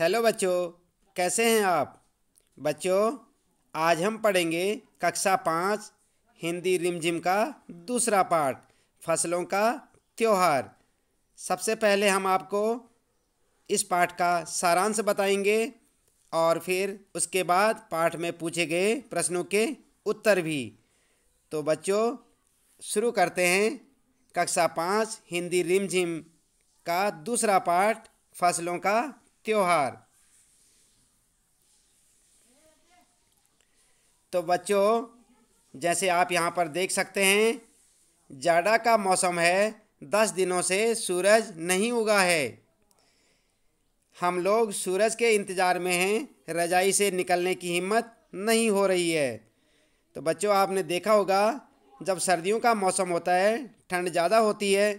hello बच्चों कैसे हैं आप बच्चों आज हम पढ़ेंगे कक्षा पाँच हिंदी रिमझिम का दूसरा पार्ट फसलों का त्यौहार सबसे पहले हम आपको इस पाठ का सारांश बताएंगे और फिर उसके बाद पाठ में पूछे गए प्रश्नों के उत्तर भी तो बच्चों शुरू करते हैं कक्षा पाँच हिंदी रिमझिम का दूसरा पाठ फसलों का त्यौहार तो बच्चों जैसे आप यहाँ पर देख सकते हैं जाड़ा का मौसम है दस दिनों से सूरज नहीं उगा है हम लोग सूरज के इंतज़ार में हैं रजाई से निकलने की हिम्मत नहीं हो रही है तो बच्चों आपने देखा होगा जब सर्दियों का मौसम होता है ठंड ज़्यादा होती है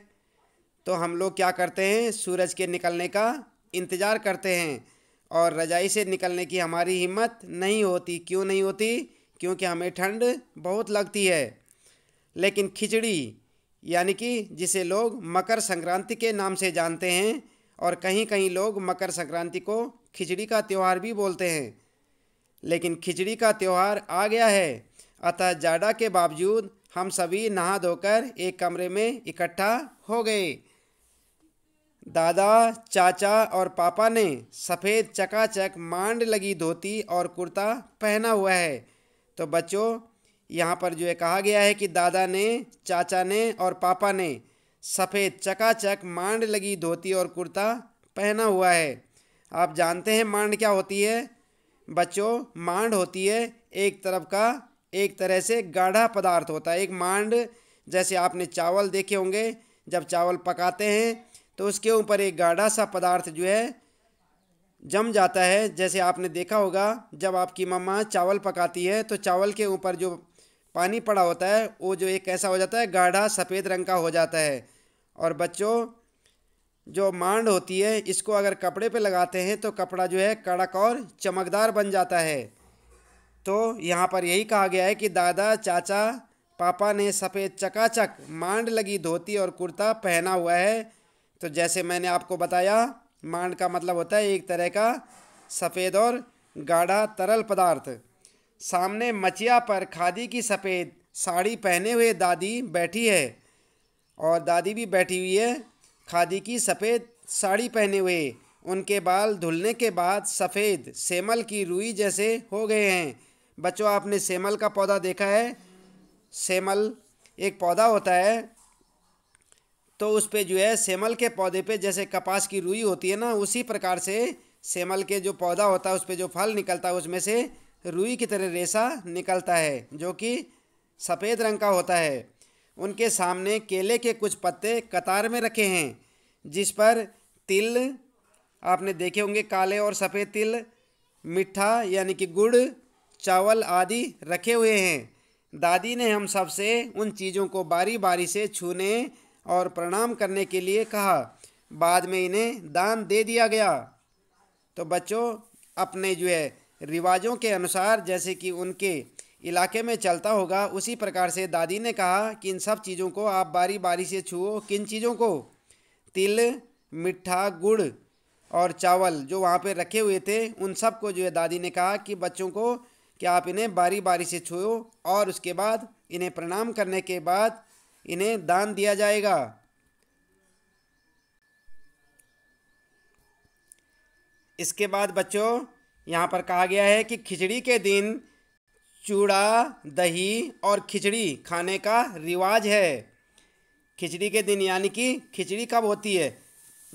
तो हम लोग क्या करते हैं सूरज के निकलने का इंतज़ार करते हैं और रजाई से निकलने की हमारी हिम्मत नहीं होती क्यों नहीं होती क्योंकि हमें ठंड बहुत लगती है लेकिन खिचड़ी यानी कि जिसे लोग मकर संक्रांति के नाम से जानते हैं और कहीं कहीं लोग मकर संक्रांति को खिचड़ी का त्यौहार भी बोलते हैं लेकिन खिचड़ी का त्यौहार आ गया है अतः जाड़ा के बावजूद हम सभी नहा धोकर एक कमरे में इकट्ठा हो गए दादा चाचा और पापा ने सफ़ेद चकाचक मांड लगी धोती और कुर्ता पहना हुआ है तो बच्चों यहाँ पर जो है कहा गया है कि दादा ने चाचा ने और पापा ने सफ़ेद चकाचक मांड लगी धोती और कुर्ता पहना हुआ है आप जानते हैं मांड क्या होती है बच्चों मांड होती है एक तरफ का एक तरह से गाढ़ा पदार्थ होता है एक मांड जैसे आपने चावल देखे होंगे जब चावल पकाते हैं तो उसके ऊपर एक गाढ़ा सा पदार्थ जो है जम जाता है जैसे आपने देखा होगा जब आपकी मम्मा चावल पकाती है तो चावल के ऊपर जो पानी पड़ा होता है वो जो एक ऐसा हो जाता है गाढ़ा सफ़ेद रंग का हो जाता है और बच्चों जो मांड होती है इसको अगर कपड़े पे लगाते हैं तो कपड़ा जो है कड़क और चमकदार बन जाता है तो यहाँ पर यही कहा गया है कि दादा चाचा पापा ने सफ़ेद चकाचक मांड लगी धोती और कुर्ता पहना हुआ है तो जैसे मैंने आपको बताया मांड का मतलब होता है एक तरह का सफ़ेद और गाढ़ा तरल पदार्थ सामने मचिया पर खादी की सफ़ेद साड़ी पहने हुए दादी बैठी है और दादी भी बैठी हुई है खादी की सफ़ेद साड़ी पहने हुए उनके बाल धुलने के बाद सफ़ेद सेमल की रुई जैसे हो गए हैं बच्चों आपने सेमल का पौधा देखा है सेमल एक पौधा होता है तो उस पर जो है सेमल के पौधे पे जैसे कपास की रुई होती है ना उसी प्रकार से सेमल के जो पौधा होता है उस पर जो फल निकलता है उसमें से रुई की तरह रेशा निकलता है जो कि सफ़ेद रंग का होता है उनके सामने केले के कुछ पत्ते कतार में रखे हैं जिस पर तिल आपने देखे होंगे काले और सफ़ेद तिल मिठा यानी कि गुड़ चावल आदि रखे हुए हैं दादी ने हम सबसे उन चीज़ों को बारी बारी से छूने और प्रणाम करने के लिए कहा बाद में इन्हें दान दे दिया गया तो बच्चों अपने जो है रिवाजों के अनुसार जैसे कि उनके इलाके में चलता होगा उसी प्रकार से दादी ने कहा कि इन सब चीज़ों को आप बारी बारी से छुओ किन चीज़ों को तिल मिठा गुड़ और चावल जो वहाँ पे रखे हुए थे उन सब को जो है दादी ने कहा कि बच्चों को कि आप इन्हें बारी बारी से छुओ और उसके बाद इन्हें प्रणाम करने के बाद इन्हें दान दिया जाएगा इसके बाद बच्चों यहाँ पर कहा गया है कि खिचड़ी के दिन चूड़ा दही और खिचड़ी खाने का रिवाज है खिचड़ी के दिन यानी कि खिचड़ी कब होती है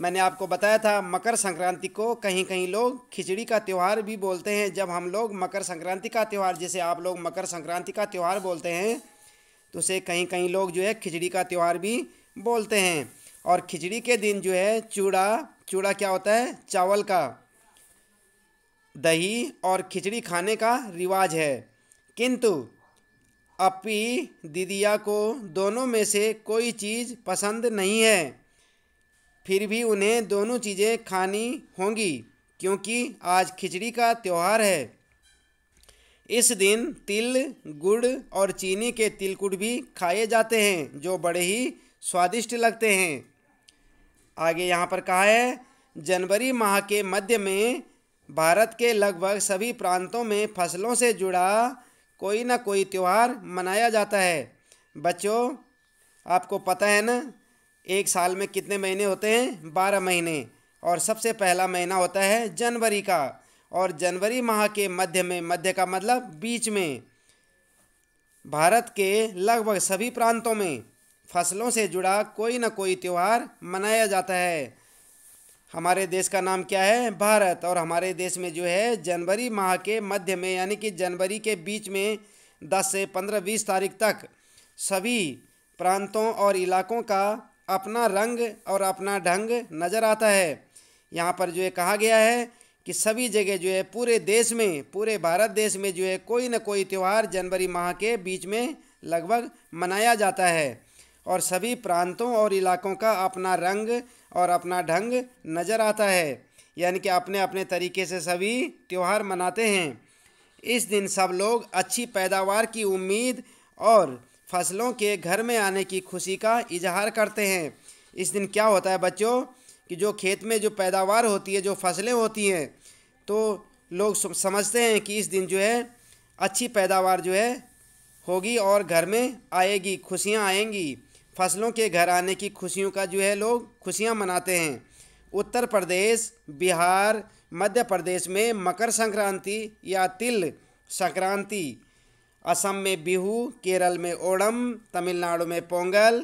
मैंने आपको बताया था मकर संक्रांति को कहीं कहीं लोग खिचड़ी का त्यौहार भी बोलते हैं जब हम लोग मकर संक्रांति का त्यौहार जैसे आप लोग मकर संक्रांति का त्यौहार बोलते हैं तो उसे कहीं कहीं लोग जो है खिचड़ी का त्यौहार भी बोलते हैं और खिचड़ी के दिन जो है चूड़ा चूड़ा क्या होता है चावल का दही और खिचड़ी खाने का रिवाज है किंतु अपी दीदिया को दोनों में से कोई चीज़ पसंद नहीं है फिर भी उन्हें दोनों चीज़ें खानी होंगी क्योंकि आज खिचड़ी का त्यौहार है इस दिन तिल गुड़ और चीनी के तिलकुट भी खाए जाते हैं जो बड़े ही स्वादिष्ट लगते हैं आगे यहाँ पर कहा है जनवरी माह के मध्य में भारत के लगभग सभी प्रांतों में फसलों से जुड़ा कोई ना कोई त्यौहार मनाया जाता है बच्चों आपको पता है ना एक साल में कितने महीने होते हैं बारह महीने और सबसे पहला महीना होता है जनवरी का और जनवरी माह के मध्य में मध्य का मतलब बीच में भारत के लगभग सभी प्रांतों में फसलों से जुड़ा कोई ना कोई त्यौहार मनाया जाता है हमारे देश का नाम क्या है भारत और हमारे देश में जो है जनवरी माह के मध्य में यानी कि जनवरी के बीच में 10 से 15 बीस तारीख तक सभी प्रांतों और इलाकों का अपना रंग और अपना ढंग नज़र आता है यहाँ पर जो ये कहा गया है कि सभी जगह जो है पूरे देश में पूरे भारत देश में जो है कोई ना कोई त्यौहार जनवरी माह के बीच में लगभग मनाया जाता है और सभी प्रांतों और इलाकों का अपना रंग और अपना ढंग नज़र आता है यानी कि अपने अपने तरीके से सभी त्यौहार मनाते हैं इस दिन सब लोग अच्छी पैदावार की उम्मीद और फसलों के घर में आने की खुशी का इजहार करते हैं इस दिन क्या होता है बच्चों कि जो खेत में जो पैदावार होती है जो फसलें होती हैं तो लोग समझते हैं कि इस दिन जो है अच्छी पैदावार जो है होगी और घर में आएगी खुशियाँ आएंगी फसलों के घर आने की खुशियों का जो है लोग खुशियाँ मनाते हैं उत्तर प्रदेश बिहार मध्य प्रदेश में मकर संक्रांति या तिल संक्रांति असम में बिहू केरल में ओणम तमिलनाडु में पोंगल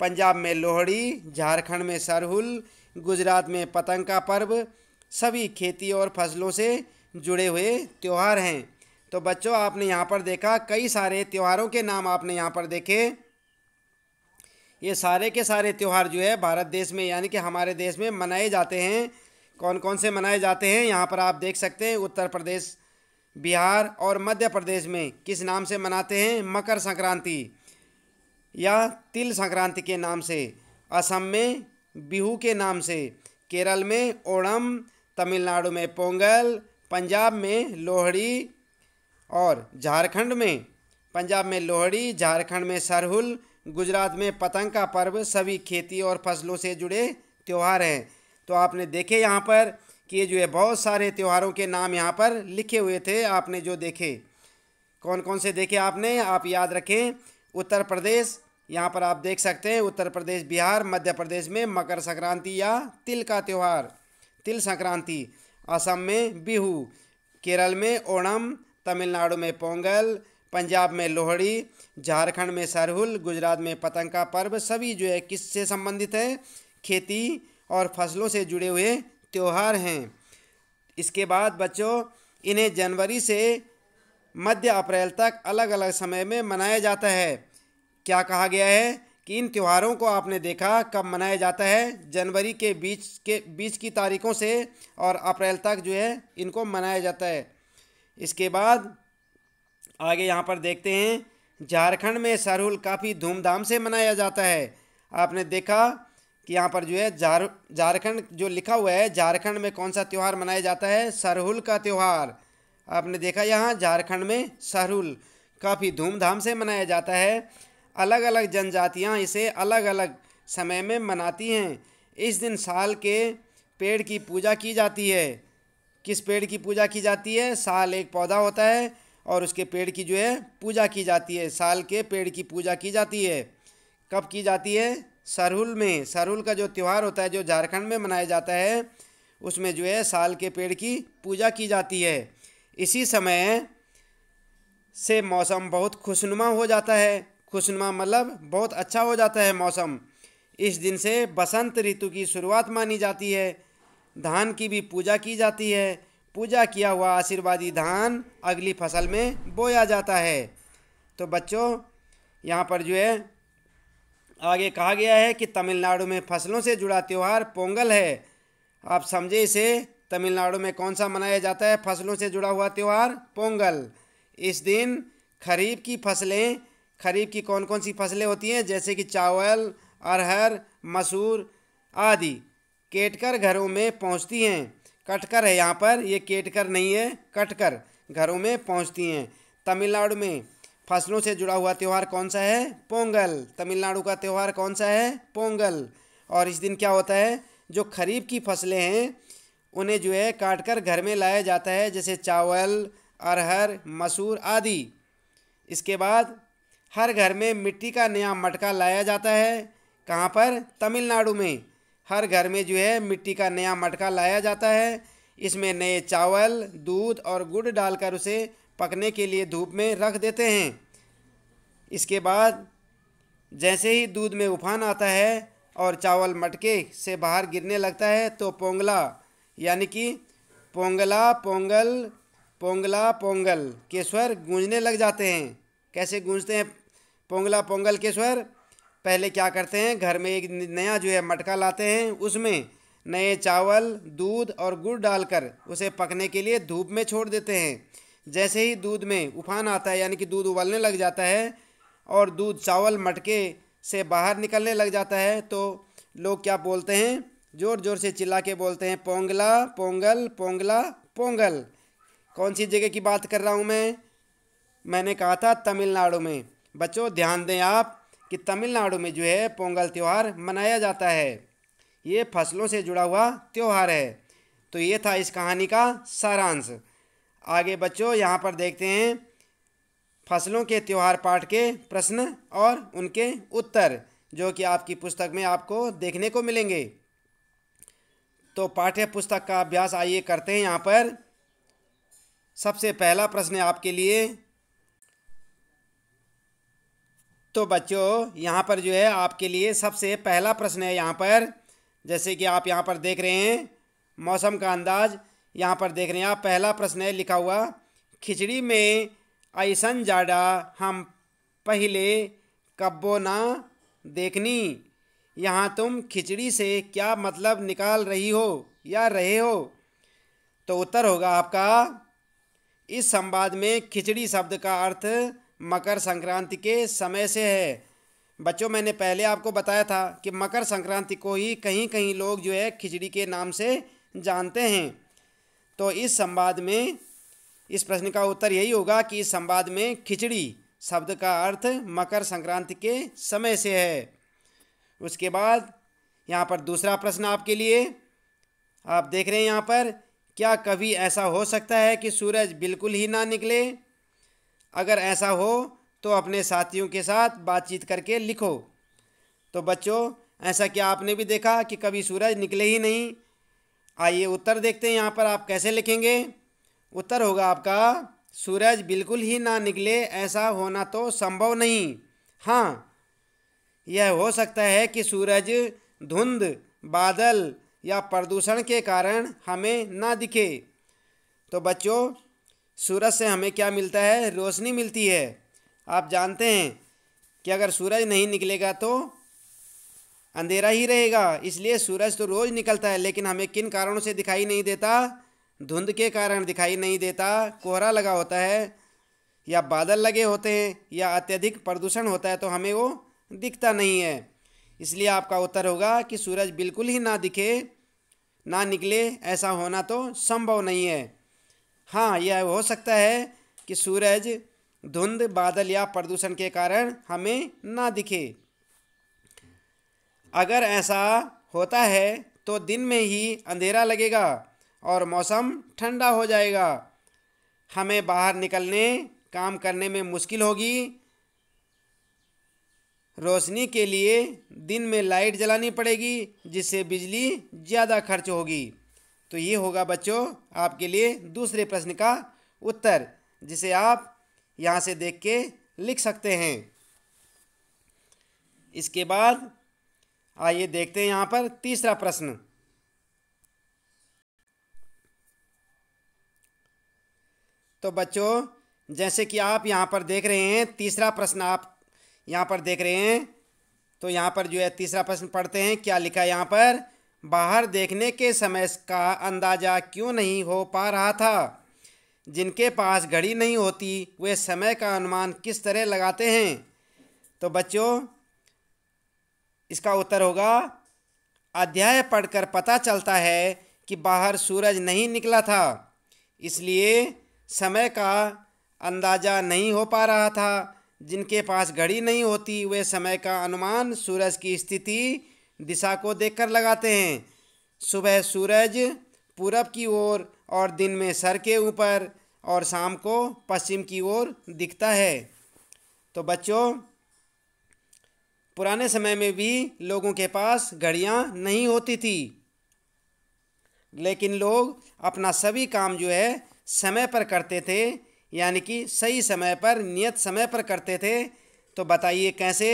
पंजाब में लोहड़ी झारखंड में सरहुल गुजरात में पतंग का पर्व सभी खेती और फसलों से जुड़े हुए त्यौहार हैं तो बच्चों आपने यहाँ पर देखा कई सारे त्यौहारों के नाम आपने यहाँ पर देखे ये सारे के सारे त्यौहार जो है भारत देश में यानी कि हमारे देश में मनाए जाते हैं कौन कौन से मनाए जाते हैं यहाँ पर आप देख सकते हैं उत्तर प्रदेश बिहार और मध्य प्रदेश में किस नाम से मनाते हैं मकर संक्रांति या तिल संक्रांति के नाम से असम में बिहू के नाम से केरल में ओणम तमिलनाडु में पोंगल पंजाब में लोहड़ी और झारखंड में पंजाब में लोहड़ी झारखंड में सरहुल गुजरात में पतंग का पर्व सभी खेती और फसलों से जुड़े त्यौहार हैं तो आपने देखे यहाँ पर कि ये जो है बहुत सारे त्यौहारों के नाम यहाँ पर लिखे हुए थे आपने जो देखे कौन कौन से देखे आपने आप याद रखें उत्तर प्रदेश यहाँ पर आप देख सकते हैं उत्तर प्रदेश बिहार मध्य प्रदेश में मकर संक्रांति या तिल का त्यौहार तिल संक्रांति असम में बिहू केरल में ओणम तमिलनाडु में पोंगल पंजाब में लोहड़ी झारखंड में सरहुल गुजरात में पतंग का पर्व सभी जो है किससे संबंधित है खेती और फसलों से जुड़े हुए त्यौहार हैं इसके बाद बच्चों इन्हें जनवरी से मध्य अप्रैल तक अलग अलग समय में मनाया जाता है क्या कहा गया है कि इन त्योहारों को आपने देखा कब मनाया जाता है जनवरी के बीच के बीच की तारीखों से और अप्रैल तक जो है इनको मनाया जाता है इसके बाद आगे यहाँ पर देखते हैं झारखंड में सरहुल काफ़ी धूमधाम से मनाया जाता है आपने देखा कि यहाँ पर जो है झार झारखंड जो लिखा हुआ है झारखंड में कौन सा त्यौहार मनाया जाता है सरहुल का त्यौहार आपने देखा यहाँ झारखंड में सरहुल काफ़ी धूमधाम से मनाया जाता है अलग अलग जनजातियाँ इसे अलग अलग समय में मनाती हैं इस दिन साल के पेड़ की पूजा की जाती है किस पेड़ की पूजा की जाती है साल एक पौधा होता है और उसके पेड़ की जो है पूजा की जाती है साल के पेड़ की पूजा की जाती है कब की जाती है सरहुल में सरहुल का जो त्यौहार होता है जो झारखंड में मनाया जाता है उसमें जो है साल के पेड़ की पूजा की जाती है इसी समय से मौसम बहुत खुशनुमा हो जाता है खुशनुमा मतलब बहुत अच्छा हो जाता है मौसम इस दिन से बसंत ऋतु की शुरुआत मानी जाती है धान की भी पूजा की जाती है पूजा किया हुआ आशीर्वादी धान अगली फसल में बोया जाता है तो बच्चों यहाँ पर जो है आगे कहा गया है कि तमिलनाडु में फसलों से जुड़ा त्यौहार पोंगल है आप समझे इसे तमिलनाडु में कौन सा मनाया जाता है फसलों से जुड़ा हुआ त्यौहार पोंगल इस दिन खरीफ की फसलें खरीफ की कौन कौन सी फसलें होती हैं जैसे कि चावल अरहर मसूर आदि केटकर घरों में पहुंचती हैं कटकर है यहाँ पर ये केटकर नहीं है कटकर घरों में पहुंचती हैं तमिलनाडु में फसलों से जुड़ा हुआ त्यौहार कौन सा है पोंगल तमिलनाडु का त्यौहार कौन सा है पोंगल और इस दिन क्या होता है जो खरीफ की फसलें हैं उन्हें जो है काट कर घर में लाया जाता है जैसे चावल अरहर मसूर आदि इसके बाद हर घर में मिट्टी का नया मटका लाया जाता है कहाँ पर तमिलनाडु में हर घर में जो है मिट्टी का नया मटका लाया जाता है इसमें नए चावल दूध और गुड़ डालकर उसे पकने के लिए धूप में रख देते हैं इसके बाद जैसे ही दूध में उफान आता है और चावल मटके से बाहर गिरने लगता है तो पोंगला यानी कि पोंगला पोंगल पोंगला पोंगल के स्वर गूंजने लग जाते हैं कैसे गूंजते हैं पोंगला पोंगल के स्वर पहले क्या करते हैं घर में एक नया जो है मटका लाते हैं उसमें नए चावल दूध और गुड़ डालकर उसे पकने के लिए धूप में छोड़ देते हैं जैसे ही दूध में उफान आता है यानी कि दूध उबलने लग जाता है और दूध चावल मटके से बाहर निकलने लग जाता है तो लोग क्या बोलते हैं ज़ोर ज़ोर से चिल्ला के बोलते हैं पोंगला पोंगल पोंगला पोंगल कौन सी जगह की बात कर रहा हूँ मैं मैंने कहा था तमिलनाडु में बच्चों ध्यान दें आप कि तमिलनाडु में जो है पोंगल त्यौहार मनाया जाता है ये फसलों से जुड़ा हुआ त्यौहार है तो ये था इस कहानी का सारांश आगे बच्चों यहाँ पर देखते हैं फसलों के त्यौहार पाठ के प्रश्न और उनके उत्तर जो कि आपकी पुस्तक में आपको देखने को मिलेंगे तो पाठ्य पुस्तक का अभ्यास आइए करते हैं यहाँ पर सबसे पहला प्रश्न आपके लिए तो बच्चों यहाँ पर जो है आपके लिए सबसे पहला प्रश्न है यहाँ पर जैसे कि आप यहाँ पर देख रहे हैं मौसम का अंदाज यहाँ पर देख रहे हैं आप पहला प्रश्न है लिखा हुआ खिचड़ी में ऐसन जाडा हम पहले कब्बो ना देखनी यहाँ तुम खिचड़ी से क्या मतलब निकाल रही हो या रहे हो तो उत्तर होगा आपका इस संवाद में खिचड़ी शब्द का अर्थ मकर संक्रांति के समय से है बच्चों मैंने पहले आपको बताया था कि मकर संक्रांति को ही कहीं कहीं लोग जो है खिचड़ी के नाम से जानते हैं तो इस संवाद में इस प्रश्न का उत्तर यही होगा कि इस संवाद में खिचड़ी शब्द का अर्थ मकर संक्रांति के समय से है उसके बाद यहाँ पर दूसरा प्रश्न आपके लिए आप देख रहे हैं यहाँ पर क्या कभी ऐसा हो सकता है कि सूरज बिल्कुल ही ना निकले अगर ऐसा हो तो अपने साथियों के साथ बातचीत करके लिखो तो बच्चों ऐसा क्या आपने भी देखा कि कभी सूरज निकले ही नहीं आइए उत्तर देखते हैं यहाँ पर आप कैसे लिखेंगे उत्तर होगा आपका सूरज बिल्कुल ही ना निकले ऐसा होना तो संभव नहीं हाँ यह हो सकता है कि सूरज धुंध बादल या प्रदूषण के कारण हमें ना दिखे तो बच्चों सूरज से हमें क्या मिलता है रोशनी मिलती है आप जानते हैं कि अगर सूरज नहीं निकलेगा तो अंधेरा ही रहेगा इसलिए सूरज तो रोज़ निकलता है लेकिन हमें किन कारणों से दिखाई नहीं देता धुंध के कारण दिखाई नहीं देता कोहरा लगा होता है या बादल लगे होते हैं या अत्यधिक प्रदूषण होता है तो हमें वो दिखता नहीं है इसलिए आपका उत्तर होगा कि सूरज बिल्कुल ही ना दिखे ना निकले ऐसा होना तो संभव नहीं है हाँ यह हो सकता है कि सूरज धुंध बादल या प्रदूषण के कारण हमें ना दिखे अगर ऐसा होता है तो दिन में ही अंधेरा लगेगा और मौसम ठंडा हो जाएगा हमें बाहर निकलने काम करने में मुश्किल होगी रोशनी के लिए दिन में लाइट जलानी पड़ेगी जिससे बिजली ज़्यादा खर्च होगी तो ये होगा बच्चों आपके लिए दूसरे प्रश्न का उत्तर जिसे आप यहाँ से देख के लिख सकते हैं इसके बाद आइए देखते हैं यहाँ पर तीसरा प्रश्न तो बच्चों जैसे कि आप यहाँ पर देख रहे हैं तीसरा प्रश्न आप यहाँ पर देख रहे हैं तो यहाँ पर जो है तीसरा प्रश्न पढ़ते हैं क्या लिखा है यहाँ पर बाहर देखने के समय का अंदाज़ा क्यों नहीं हो पा रहा था जिनके पास घड़ी नहीं होती वे समय का अनुमान किस तरह लगाते हैं तो बच्चों इसका उत्तर होगा अध्याय पढ़कर पता चलता है कि बाहर सूरज नहीं निकला था इसलिए समय का अंदाज़ा नहीं हो पा रहा था जिनके पास घड़ी नहीं होती वे समय का अनुमान सूरज की स्थिति दिशा को देखकर लगाते हैं सुबह सूरज पूरब की ओर और दिन में सर के ऊपर और शाम को पश्चिम की ओर दिखता है तो बच्चों पुराने समय में भी लोगों के पास घड़ियाँ नहीं होती थी लेकिन लोग अपना सभी काम जो है समय पर करते थे यानी कि सही समय पर नियत समय पर करते थे तो बताइए कैसे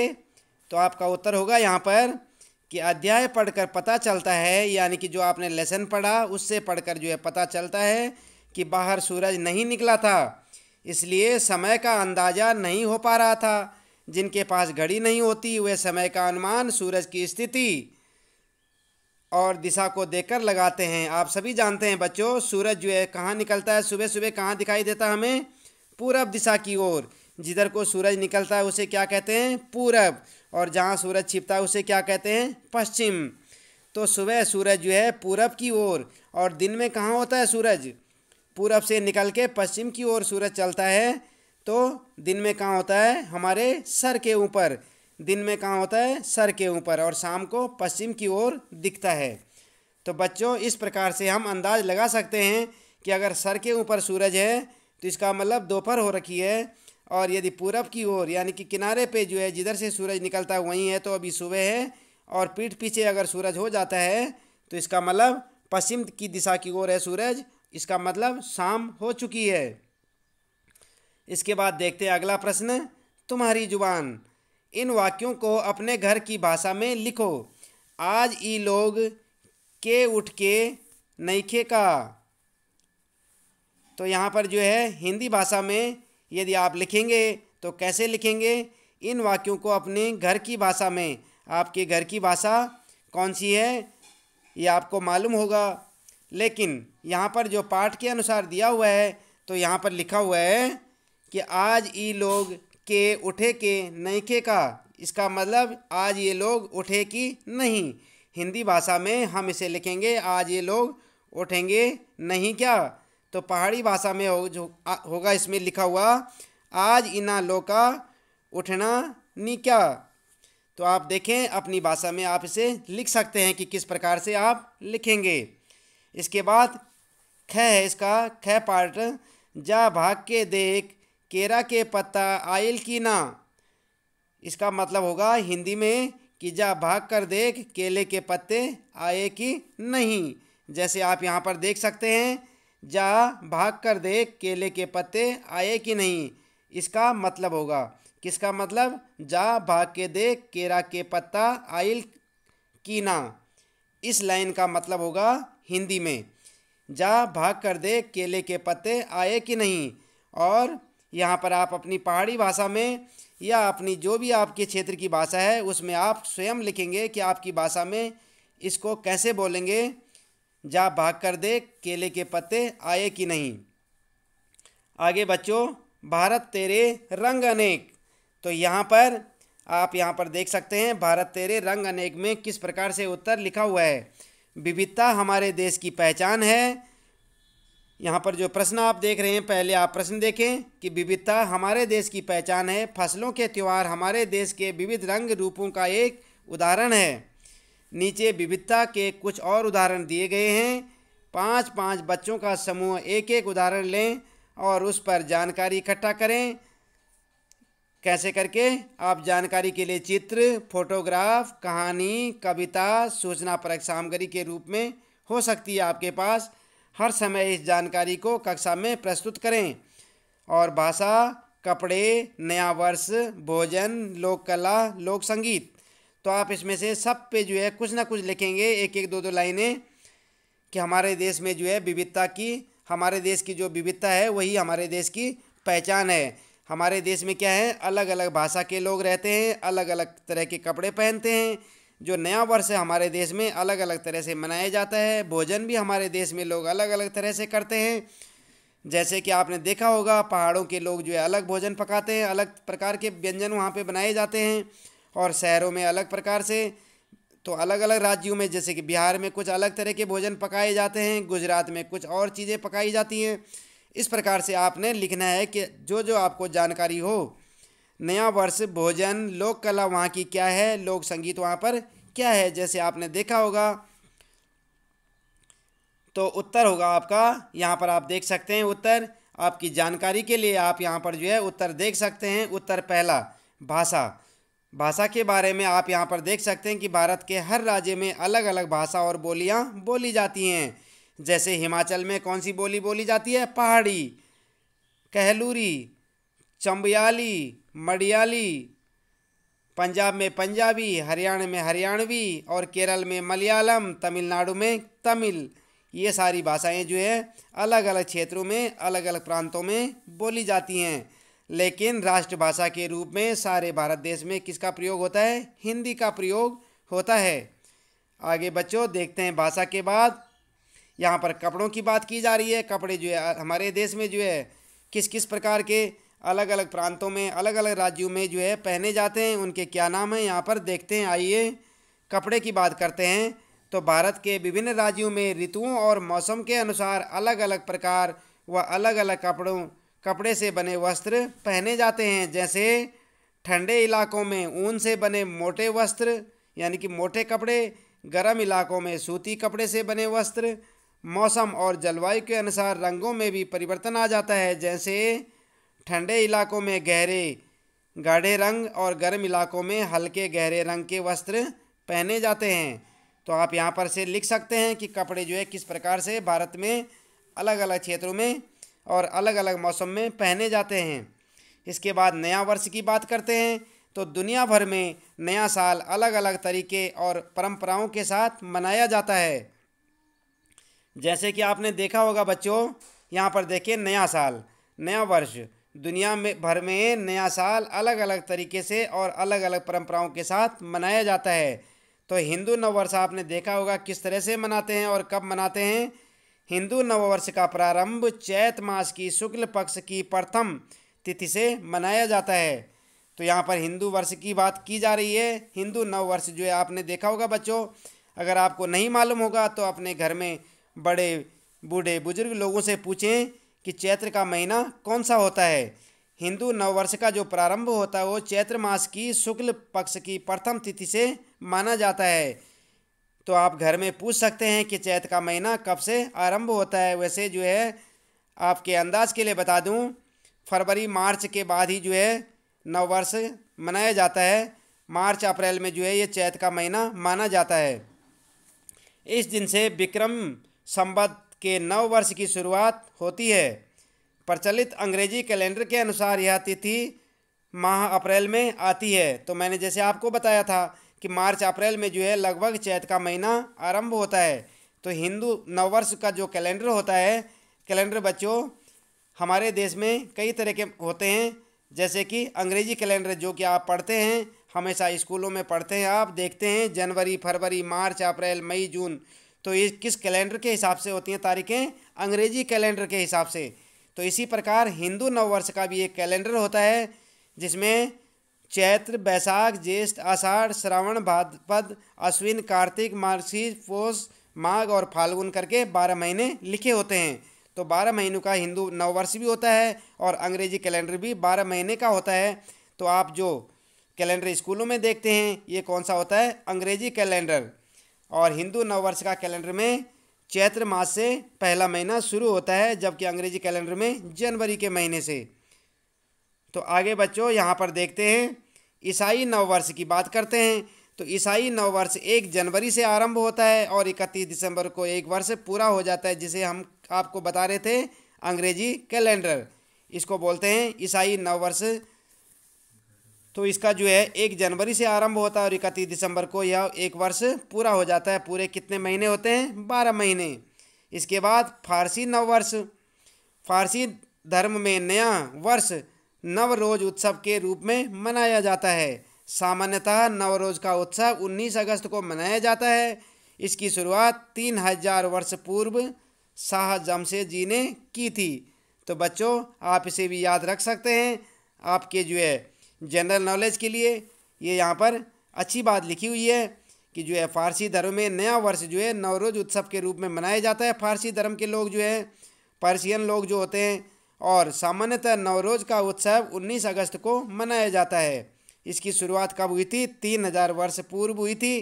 तो आपका उत्तर होगा यहाँ पर कि अध्याय पढ़कर पता चलता है यानी कि जो आपने लेसन पढ़ा उससे पढ़कर जो है पता चलता है कि बाहर सूरज नहीं निकला था इसलिए समय का अंदाज़ा नहीं हो पा रहा था जिनके पास घड़ी नहीं होती वे समय का अनुमान सूरज की स्थिति और दिशा को देखकर लगाते हैं आप सभी जानते हैं बच्चों सूरज जो है कहाँ निकलता है सुबह सुबह कहाँ दिखाई देता हमें पूरब दिशा की ओर जिधर को सूरज निकलता है उसे क्या कहते हैं पूरब और जहाँ सूरज छिपता है उसे क्या कहते हैं पश्चिम तो सुबह सूरज जो है पूरब की ओर और दिन में कहाँ होता है सूरज पूरब से निकल के पश्चिम की ओर सूरज चलता है तो दिन में कहाँ होता है हमारे सर के ऊपर दिन में कहाँ होता है सर के ऊपर और शाम को पश्चिम की ओर दिखता है तो बच्चों इस प्रकार से हम अंदाज लगा सकते हैं कि अगर सर के ऊपर सूरज है तो इसका मतलब दोपहर हो रखी है और यदि पूरब की ओर यानी कि किनारे पे जो है जिधर से सूरज निकलता है वहीं है तो अभी सुबह है और पीठ पीछे अगर सूरज हो जाता है तो इसका मतलब पश्चिम की दिशा की ओर है सूरज इसका मतलब शाम हो चुकी है इसके बाद देखते हैं अगला प्रश्न तुम्हारी जुबान इन वाक्यों को अपने घर की भाषा में लिखो आज ई लोग के उठ के नईखे का तो यहाँ पर जो है हिंदी भाषा में यदि आप लिखेंगे तो कैसे लिखेंगे इन वाक्यों को अपने घर की भाषा में आपके घर की भाषा कौन सी है ये आपको मालूम होगा लेकिन यहाँ पर जो पाठ के अनुसार दिया हुआ है तो यहाँ पर लिखा हुआ है कि आज ये लोग के उठे के नहीं के का इसका मतलब आज ये लोग उठे कि नहीं हिंदी भाषा में हम इसे लिखेंगे आज ये लोग उठेंगे नहीं क्या तो पहाड़ी भाषा में हो जो आ, होगा इसमें लिखा हुआ आज इना लोका उठना नी क्या तो आप देखें अपनी भाषा में आप इसे लिख सकते हैं कि किस प्रकार से आप लिखेंगे इसके बाद ख है इसका ख पार्ट जा भाग के देख केरा के पत्ता आयल की ना इसका मतलब होगा हिंदी में कि जा भाग कर देख केले के पत्ते आए कि नहीं जैसे आप यहाँ पर देख सकते हैं जा भाग कर देख केले के पत्ते आए कि नहीं इसका मतलब होगा किसका मतलब जा भाग के देख केरा के पत्ता आयल की ना इस लाइन का मतलब होगा हिंदी में जा भाग कर देख केले के पत्ते आए कि नहीं और यहाँ पर आप अपनी पहाड़ी भाषा में या अपनी जो भी आपके क्षेत्र की भाषा है उसमें आप स्वयं लिखेंगे कि आपकी भाषा में इसको कैसे बोलेंगे जा भाग कर दे केले के पत्ते आए कि नहीं आगे बच्चों भारत तेरे रंग अनेक तो यहाँ पर आप यहाँ पर देख सकते हैं भारत तेरे रंग अनेक में किस प्रकार से उत्तर लिखा हुआ है विविधता हमारे देश की पहचान है यहाँ पर जो प्रश्न आप देख रहे हैं पहले आप प्रश्न देखें कि विविधता हमारे देश की पहचान है फसलों के त्यौहार हमारे देश के विविध रंग रूपों का एक उदाहरण है नीचे विविधता के कुछ और उदाहरण दिए गए हैं पांच पांच बच्चों का समूह एक एक उदाहरण लें और उस पर जानकारी इकट्ठा करें कैसे करके आप जानकारी के लिए चित्र फोटोग्राफ कहानी कविता सूचना परक सामग्री के रूप में हो सकती है आपके पास हर समय इस जानकारी को कक्षा में प्रस्तुत करें और भाषा कपड़े नया वर्ष भोजन लोक कला लोक संगीत तो आप इसमें से सब पे जो है कुछ ना कुछ लिखेंगे एक एक दो दो लाइनें कि हमारे देश में जो है विविधता की हमारे देश की जो विविधता है वही हमारे देश की पहचान है हमारे देश में क्या है अलग अलग भाषा के लोग रहते हैं अलग अलग तरह के कपड़े पहनते हैं जो नया वर्ष है हमारे देश में अलग अलग तरह से मनाया जाता है भोजन भी हमारे देश में लोग अलग अलग तरह से करते हैं जैसे कि आपने देखा होगा पहाड़ों के लोग जो है अलग भोजन पकाते हैं अलग प्रकार के व्यंजन वहाँ पे बनाए जाते हैं और शहरों में अलग प्रकार से तो अलग अलग राज्यों में जैसे कि बिहार में कुछ अलग तरह के भोजन पकाए जाते हैं गुजरात में कुछ और चीज़ें पकाई जाती हैं इस प्रकार से आपने लिखना है कि जो जो आपको जानकारी हो नया वर्ष भोजन लोक कला वहाँ की क्या है लोक संगीत वहाँ पर क्या है जैसे आपने देखा होगा तो उत्तर होगा आपका यहाँ पर आप देख सकते हैं उत्तर आपकी जानकारी के लिए आप यहाँ पर जो है उत्तर देख सकते हैं उत्तर पहला भाषा भाषा के बारे में आप यहाँ पर देख सकते हैं कि भारत के हर राज्य में अलग अलग भाषा और बोलियाँ बोली जाती हैं जैसे हिमाचल में कौन सी बोली बोली जाती है पहाड़ी कहलूरी चंबयाली मडियाली पंजाब में पंजाबी हरियाणा में हरियाणवी और केरल में मलयालम तमिलनाडु में तमिल ये सारी भाषाएं जो है अलग अलग क्षेत्रों में अलग अलग प्रांतों में बोली जाती हैं लेकिन राष्ट्रभाषा के रूप में सारे भारत देश में किसका प्रयोग होता है हिंदी का प्रयोग होता है आगे बच्चों देखते हैं भाषा के बाद यहाँ पर कपड़ों की बात की जा रही है कपड़े जो है हमारे देश में जो है किस किस प्रकार के अलग अलग प्रांतों में अलग अलग राज्यों में जो है पहने जाते हैं उनके क्या नाम है यहाँ पर देखते हैं आइए कपड़े की बात करते हैं तो भारत के विभिन्न राज्यों में ऋतुओं और मौसम के अनुसार अलग अलग प्रकार व अलग अलग कपड़ों कपड़े से बने वस्त्र पहने जाते हैं जैसे ठंडे इलाकों में ऊन से बने मोटे वस्त्र यानी कि मोटे कपड़े गर्म इलाकों में सूती कपड़े से बने वस्त्र मौसम और जलवायु के अनुसार रंगों में भी परिवर्तन आ जाता है जैसे ठंडे इलाकों में गहरे गाढ़े रंग और गर्म इलाकों में हल्के गहरे रंग के वस्त्र पहने जाते हैं तो आप यहाँ पर से लिख सकते हैं कि कपड़े जो है किस प्रकार से भारत में अलग अलग क्षेत्रों में और अलग अलग मौसम में पहने जाते हैं इसके बाद नया वर्ष की बात करते हैं तो दुनिया भर में नया साल अलग अलग तरीके और परंपराओं के साथ मनाया जाता है जैसे कि आपने देखा होगा बच्चों यहाँ पर देखिए नया साल नया वर्ष दुनिया में भर में नया साल अलग अलग तरीके से और अलग अलग परंपराओं के साथ मनाया जाता है तो हिंदू नववर्ष आपने देखा होगा किस तरह से मनाते हैं और कब मनाते हैं हिंदू नववर्ष का प्रारंभ चैत मास की शुक्ल पक्ष की प्रथम तिथि से मनाया जाता है तो यहाँ पर हिंदू वर्ष की बात की जा रही है हिंदू नववर्ष जो है आपने देखा होगा बच्चों अगर आपको नहीं मालूम होगा तो अपने घर में बड़े बूढ़े बुजुर्ग लोगों से पूछें कि चैत्र का महीना कौन सा होता है हिंदू नववर्ष का जो प्रारंभ होता है वो चैत्र मास की शुक्ल पक्ष की प्रथम तिथि से माना जाता है तो आप घर में पूछ सकते हैं कि चैत का महीना कब से आरंभ होता है वैसे जो है आपके अंदाज के लिए बता दूं फरवरी मार्च के बाद ही जो है नववर्ष मनाया जाता है मार्च अप्रैल में जो है ये चैत का महीना माना जाता है इस दिन से विक्रम संबद्ध के नव वर्ष की शुरुआत होती है प्रचलित अंग्रेजी कैलेंडर के अनुसार यह तिथि माह अप्रैल में आती है तो मैंने जैसे आपको बताया था कि मार्च अप्रैल में जो है लगभग चैत का महीना आरंभ होता है तो हिंदू नववर्ष का जो कैलेंडर होता है कैलेंडर बच्चों हमारे देश में कई तरह के होते हैं जैसे कि अंग्रेजी कैलेंडर जो कि आप पढ़ते हैं हमेशा स्कूलों में पढ़ते हैं आप देखते हैं जनवरी फरवरी मार्च अप्रैल मई जून तो ये किस कैलेंडर के हिसाब से होती हैं तारीखें अंग्रेजी कैलेंडर के हिसाब से तो इसी प्रकार हिंदू नववर्ष का भी एक कैलेंडर होता है जिसमें चैत्र बैसाख ज्येष्ठ आषाढ़ श्रावण भाद्रपद अश्विन कार्तिक मार्सी पोष माघ और फाल्गुन करके बारह महीने लिखे होते हैं तो बारह महीनों का हिंदू नववर्ष भी होता है और अंग्रेजी कैलेंडर भी बारह महीने का होता है तो आप जो कैलेंडर स्कूलों में देखते हैं ये कौन सा होता है अंग्रेजी कैलेंडर और हिंदू नववर्ष का कैलेंडर में चैत्र मास से पहला महीना शुरू होता है जबकि अंग्रेजी कैलेंडर में जनवरी के महीने से तो आगे बच्चों यहाँ पर देखते हैं ईसाई नववर्ष की बात करते हैं तो ईसाई नववर्ष एक जनवरी से आरंभ होता है और इकतीस दिसंबर को एक वर्ष पूरा हो जाता है जिसे हम आपको बता रहे थे अंग्रेजी कैलेंडर इसको बोलते हैं ईसाई नववर्ष तो इसका जो है एक जनवरी से आरंभ होता है और इकतीस दिसंबर को यह एक वर्ष पूरा हो जाता है पूरे कितने महीने होते हैं बारह महीने इसके बाद फारसी नववर्ष फारसी धर्म में नया वर्ष नवरोज उत्सव के रूप में मनाया जाता है सामान्यतः नवरोज का उत्सव 19 अगस्त को मनाया जाता है इसकी शुरुआत तीन हजार वर्ष पूर्व शाह जमशेद जी ने की थी तो बच्चों आप इसे भी याद रख सकते हैं आपके जो है जनरल नॉलेज के लिए ये यहाँ पर अच्छी बात लिखी हुई है कि जो है फारसी धर्म में नया वर्ष जो है नवरोज उत्सव के रूप में मनाया जाता है फारसी धर्म के लोग जो है पर्शियन लोग जो होते हैं और सामान्यतः नवरोज का उत्सव 19 अगस्त को मनाया जाता है इसकी शुरुआत कब हुई थी तीन हजार वर्ष पूर्व हुई थी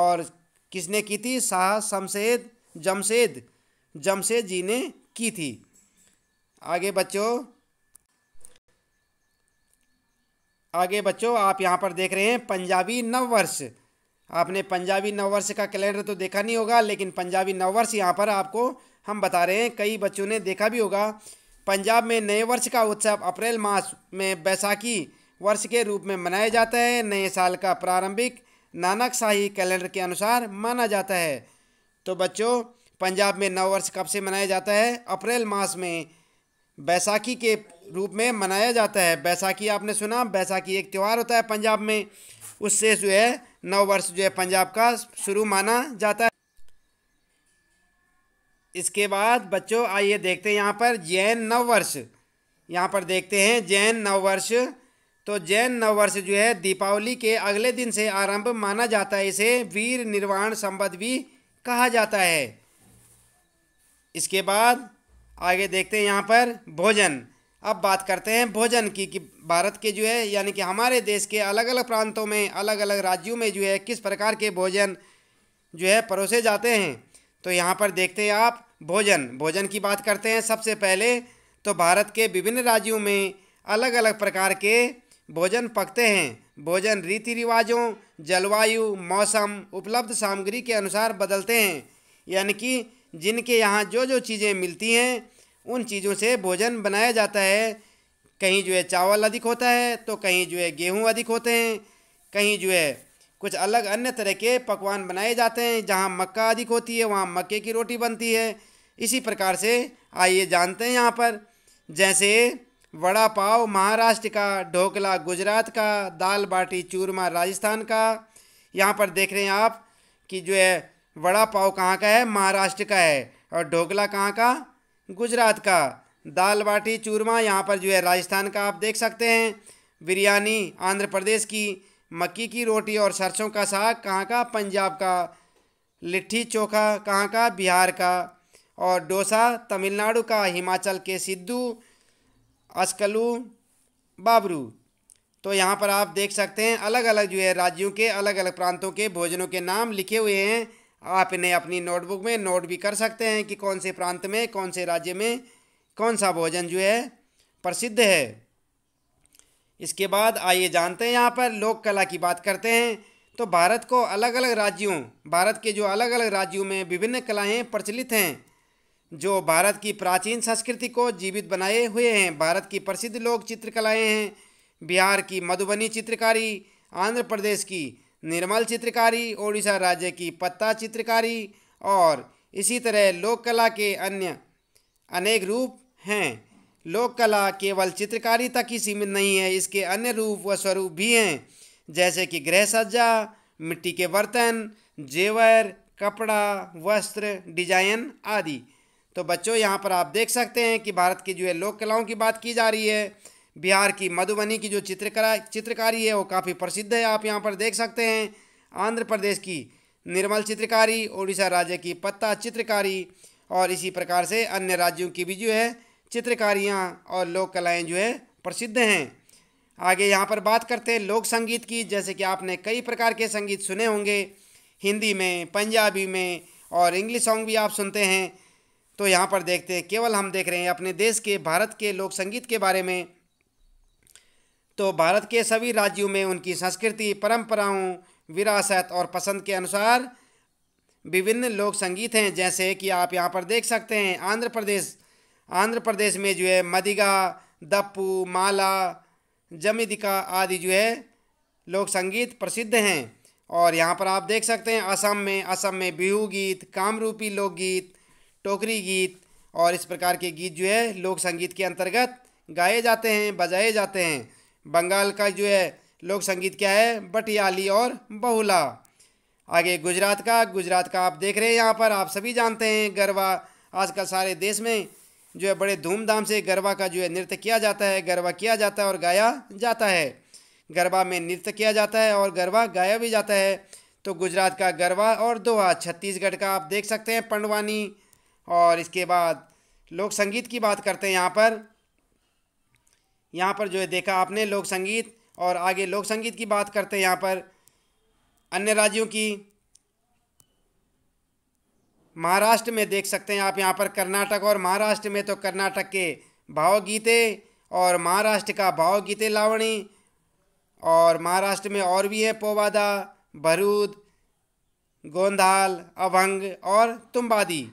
और किसने की थी शाह शमशेद जमशेद जमशेद जी ने की थी आगे बच्चों आगे बच्चों आप यहाँ पर देख रहे हैं पंजाबी नववर्ष आपने पंजाबी नववर्ष का कैलेंडर तो देखा नहीं होगा लेकिन पंजाबी नववर्ष यहाँ पर आपको हम बता रहे हैं कई बच्चों ने देखा भी होगा पंजाब में नए वर्ष का उत्सव अप्रैल मास में बैसाखी वर्ष के रूप में मनाया जाता है नए साल का प्रारंभिक नानक शाही कैलेंडर के अनुसार माना जाता है तो बच्चों पंजाब में नव वर्ष कब से मनाया जाता है अप्रैल मास में बैसाखी के रूप में मनाया जाता है बैसाखी आपने सुना बैसाखी एक त्यौहार होता है पंजाब में उससे जो है नव वर्ष जो है पंजाब का शुरू माना जाता है इसके बाद बच्चों आइए देखते हैं यहाँ पर जैन नववर्ष यहाँ पर देखते हैं जैन नववर्ष तो जैन नववर्ष जो है दीपावली के अगले दिन से आरंभ माना जाता है इसे वीर निर्वाण संबद्ध भी कहा जाता है इसके बाद आगे देखते हैं यहाँ पर भोजन अब बात करते हैं भोजन की कि भारत के जो है यानी कि हमारे देश के अलग अलग प्रांतों में अलग अलग राज्यों में जो है किस प्रकार के भोजन जो है परोसे जाते हैं तो यहाँ पर देखते हैं आप भोजन भोजन की बात करते हैं सबसे पहले तो भारत के विभिन्न राज्यों में अलग अलग प्रकार के भोजन पकते हैं भोजन रीति रिवाजों जलवायु मौसम उपलब्ध सामग्री के अनुसार बदलते हैं यानी कि जिनके यहाँ जो जो चीज़ें मिलती हैं उन चीज़ों से भोजन बनाया जाता है कहीं जो है चावल अधिक होता है तो कहीं जो है गेहूँ अधिक होते हैं कहीं जो है कुछ अलग अन्य तरह के पकवान बनाए जाते हैं जहाँ मक्का अधिक होती है वहाँ मक्के की रोटी बनती है इसी प्रकार से आइए जानते हैं यहाँ पर जैसे वड़ा पाव महाराष्ट्र का ढोकला गुजरात का दाल बाटी चूरमा राजस्थान का यहाँ पर देख रहे हैं आप कि जो है वड़ा पाव कहाँ का है महाराष्ट्र का है और ढोकला कहाँ का गुजरात का दाल बाटी चूरमा यहाँ पर जो है राजस्थान का आप देख सकते हैं बिरयानी आंध्र प्रदेश की मक्की की रोटी और सरसों का साग कहाँ का पंजाब का लिट्टी चोखा कहाँ का बिहार का और डोसा तमिलनाडु का हिमाचल के सिद्धू अस्कलू बाबरू तो यहाँ पर आप देख सकते हैं अलग अलग जो है राज्यों के अलग अलग प्रांतों के भोजनों के नाम लिखे हुए हैं आप इन्हें अपनी नोटबुक में नोट भी कर सकते हैं कि कौन से प्रांत में कौन से राज्य में कौन सा भोजन जो है प्रसिद्ध है इसके बाद आइए जानते हैं यहाँ पर लोक कला की बात करते हैं तो भारत को अलग अलग राज्यों भारत के जो अलग अलग राज्यों में विभिन्न कलाएँ प्रचलित हैं जो भारत की प्राचीन संस्कृति को जीवित बनाए हुए हैं भारत की प्रसिद्ध लोक चित्रकलाएँ हैं बिहार की मधुबनी चित्रकारी आंध्र प्रदेश की निर्मल चित्रकारी ओडिशा राज्य की पत्ता चित्रकारी और इसी तरह लोक कला के अन्य अनेक रूप हैं लोक कला केवल चित्रकारी तक ही सीमित नहीं है इसके अन्य रूप व स्वरूप भी हैं जैसे कि गृह सज्जा मिट्टी के बर्तन जेवर कपड़ा वस्त्र डिजाइन आदि तो बच्चों यहाँ पर आप देख सकते हैं कि भारत की जो है लोक कलाओं की बात की जा रही है बिहार की मधुबनी की जो चित्रकला चित्रकारी है वो काफ़ी प्रसिद्ध है आप यहाँ पर देख सकते हैं आंध्र प्रदेश की निर्मल चित्रकारी उड़ीसा राज्य की पत्ता चित्रकारी और इसी प्रकार से अन्य राज्यों की भी जो है चित्रकारियाँ और लोक कलाएँ जो है प्रसिद्ध हैं आगे यहाँ पर बात करते हैं लोक संगीत की जैसे कि आपने कई प्रकार के संगीत सुने होंगे हिंदी में पंजाबी में और इंग्लिश सॉन्ग भी आप सुनते हैं तो यहाँ पर देखते हैं केवल हम देख रहे हैं अपने देश के भारत के लोक संगीत के बारे में तो भारत के सभी राज्यों में उनकी संस्कृति परंपराओं विरासत और पसंद के अनुसार विभिन्न लोक संगीत हैं जैसे कि आप यहाँ पर देख सकते हैं आंध्र प्रदेश आंध्र प्रदेश में जो है मदिगा दप्पू माला जमिदिका आदि जो है लोक संगीत प्रसिद्ध हैं और यहाँ पर आप देख सकते हैं असम में असम में बिहू गीत कामरूपी लोकगीत टोकरी गीत और इस प्रकार के गीत जो है लोक संगीत के अंतर्गत गाए जाते हैं बजाए जाते हैं बंगाल का जो है लोक संगीत क्या है बटियाली और बहुला आगे गुजरात का गुजरात का आप देख रहे हैं यहाँ पर आप सभी जानते हैं गरबा आजकल सारे देश में जो है बड़े धूमधाम से गरबा का जो है नृत्य किया जाता है गरबा किया जाता है और गाया जाता है गरबा में नृत्य किया जाता है और गरबा गाया भी जाता है तो गुजरात का गरबा और दोहा छत्तीसगढ़ का आप देख सकते हैं पंडवानी और इसके बाद लोक संगीत की बात करते हैं यहाँ पर यहाँ पर जो है देखा आपने लोक संगीत और आगे लोक संगीत की बात करते हैं यहाँ पर अन्य राज्यों की महाराष्ट्र में देख सकते हैं आप यहाँ पर कर्नाटक और महाराष्ट्र में तो कर्नाटक के भावगीते और महाराष्ट्र का भावगीते लावणी और महाराष्ट्र में और भी है पोवादा भरूद गोंधाल अभंग और तुम्बादी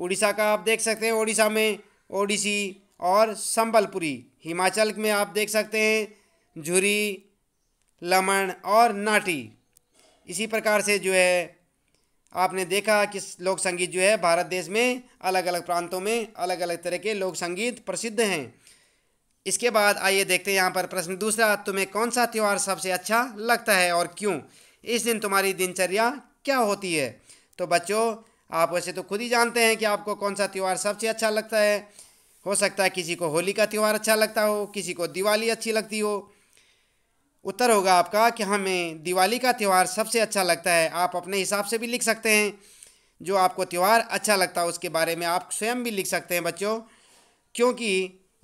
उड़ीसा का आप देख सकते हैं उड़ीसा में ओडिसी और संबलपुरी हिमाचल में आप देख सकते हैं झुरी लमण और नाटी इसी प्रकार से जो है आपने देखा कि लोक संगीत जो है भारत देश में अलग अलग प्रांतों में अलग अलग तरह के लोक संगीत प्रसिद्ध हैं इसके बाद आइए देखते हैं यहाँ पर प्रश्न दूसरा तुम्हें कौन सा त्यौहार सबसे अच्छा लगता है और क्यों इस दिन तुम्हारी दिनचर्या क्या होती है तो बच्चों आप वैसे तो खुद ही जानते हैं कि आपको कौन सा त्यौहार सबसे अच्छा लगता है हो सकता है किसी को होली का त्यौहार अच्छा लगता हो किसी को दिवाली अच्छी लगती हो उत्तर होगा आपका कि हमें हाँ, दिवाली का त्यौहार सबसे अच्छा लगता है आप अपने हिसाब से भी लिख सकते हैं जो आपको त्यौहार अच्छा लगता है उसके बारे में आप स्वयं भी लिख सकते हैं बच्चों क्योंकि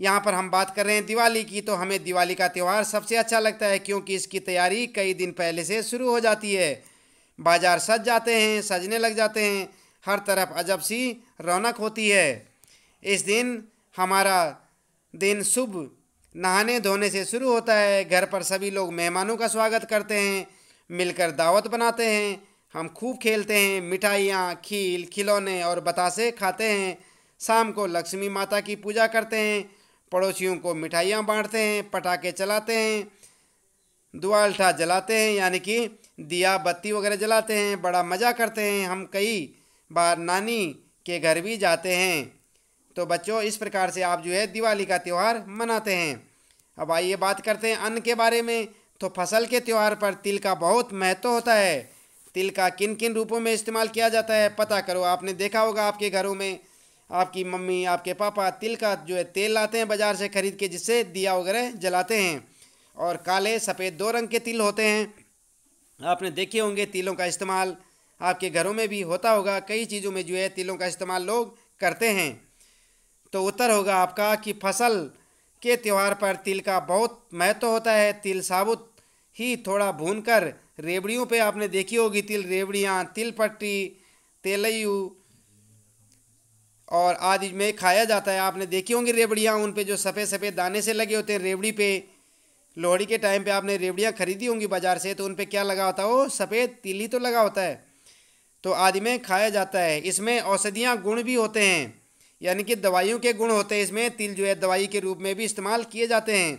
यहाँ पर हम बात कर रहे हैं दिवाली की तो हमें दिवाली का त्यौहार सबसे अच्छा लगता है क्योंकि इसकी तैयारी कई दिन पहले से शुरू हो जाती है बाजार सज जाते हैं सजने लग जाते हैं हर तरफ अजब सी रौनक होती है इस दिन हमारा दिन शुभ नहाने धोने से शुरू होता है घर पर सभी लोग मेहमानों का स्वागत करते हैं मिलकर दावत बनाते हैं हम खूब खेलते हैं मिठाइयाँ खील खिलौने और बतासे खाते हैं शाम को लक्ष्मी माता की पूजा करते हैं पड़ोसियों को मिठाइयाँ बांटते हैं पटाखे चलाते हैं दुआल्ठा जलाते हैं यानी कि दिया बत्ती वगैरह जलाते हैं बड़ा मज़ा करते हैं हम कई बार नानी के घर भी जाते हैं तो बच्चों इस प्रकार से आप जो है दिवाली का त्यौहार मनाते हैं अब आइए बात करते हैं अन्न के बारे में तो फसल के त्यौहार पर तिल का बहुत महत्व होता है तिल का किन किन रूपों में इस्तेमाल किया जाता है पता करो आपने देखा होगा आपके घरों में आपकी मम्मी आपके पापा तिल का जो है तेल लाते हैं बाज़ार से खरीद के जिससे दिया वगैरह जलाते हैं और काले सफ़ेद दो रंग के तिल होते हैं आपने देखे होंगे तिलों का इस्तेमाल आपके घरों में भी होता होगा कई चीज़ों में जो है तिलों का इस्तेमाल लोग करते हैं तो उत्तर होगा आपका कि फसल के त्यौहार पर तिल का बहुत महत्व होता है तिल साबुत ही थोड़ा भूनकर रेवड़ियों पे आपने देखी होगी तिल रेवड़ियाँ तिल पट्टी तेलयू और आदि में खाया जाता है आपने देखी होंगी रेवड़ियाँ उन पे जो सफ़ेद सफ़ेद दाने से लगे होते हैं रेवड़ी पे लोहड़ी के टाइम पे आपने रेवड़ियाँ खरीदी होंगी बाज़ार से तो उन पे क्या लगा होता है वो सफ़ेद तिल ही तो लगा होता है तो आदि में खाया जाता है इसमें औषधियाँ गुण भी होते हैं यानी कि दवाइयों के गुण होते हैं इसमें तिल जो है दवाई के रूप में भी इस्तेमाल किए जाते हैं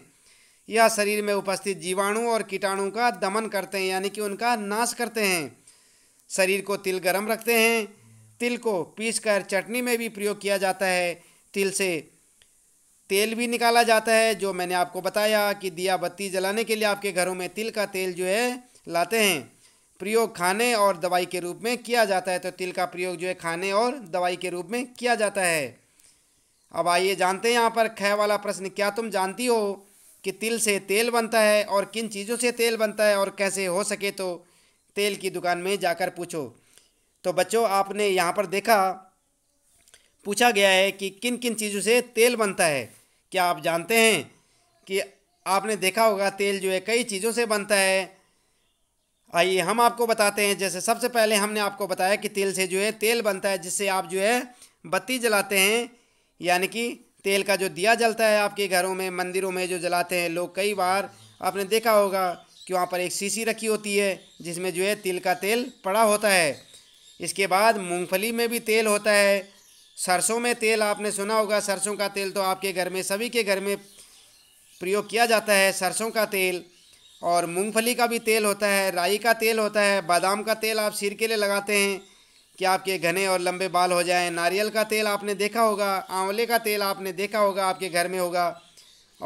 यह शरीर में उपस्थित जीवाणु और कीटाणु का दमन करते हैं यानी कि उनका नाश करते हैं शरीर को तिल गर्म रखते हैं तिल को पीसकर चटनी में भी प्रयोग किया जाता है तिल से तेल भी निकाला जाता है जो मैंने आपको बताया कि दिया बत्ती जलाने के लिए आपके घरों में तिल का तेल जो है लाते हैं प्रयोग खाने और दवाई के रूप में किया जाता है तो तिल का प्रयोग जो है खाने और दवाई के रूप में किया जाता है अब आइए जानते हैं यहाँ पर ख वाला प्रश्न क्या तुम जानती हो कि तिल से तेल बनता है और किन चीज़ों से तेल बनता है और कैसे हो सके तो तेल की दुकान में जाकर पूछो तो बच्चों आपने यहाँ पर देखा पूछा गया है कि किन किन चीज़ों से तेल बनता है क्या आप जानते हैं कि आपने देखा होगा तेल जो है कई चीज़ों से बनता है आइए हम आपको बताते हैं जैसे सबसे पहले हमने आपको बताया कि तेल से जो है तेल बनता है जिससे आप जो है बत्ती जलाते हैं यानी कि तेल का जो दिया जलता है आपके घरों में मंदिरों में जो जलाते हैं लोग कई बार आपने देखा होगा कि वहाँ पर एक शीशी रखी होती है जिसमें जो है तिल का तेल पड़ा होता है इसके बाद मूँगफली में भी तेल होता है सरसों में तेल आपने सुना होगा सरसों का तेल तो आपके घर में सभी के घर में प्रयोग किया जाता है सरसों का तेल और मूंगफली का भी तेल होता है राई का तेल होता है बादाम का तेल आप सिर के लिए लगाते हैं कि आपके घने और लंबे बाल हो जाएं नारियल का तेल आपने देखा होगा आंवले का तेल आपने देखा होगा आपके घर में होगा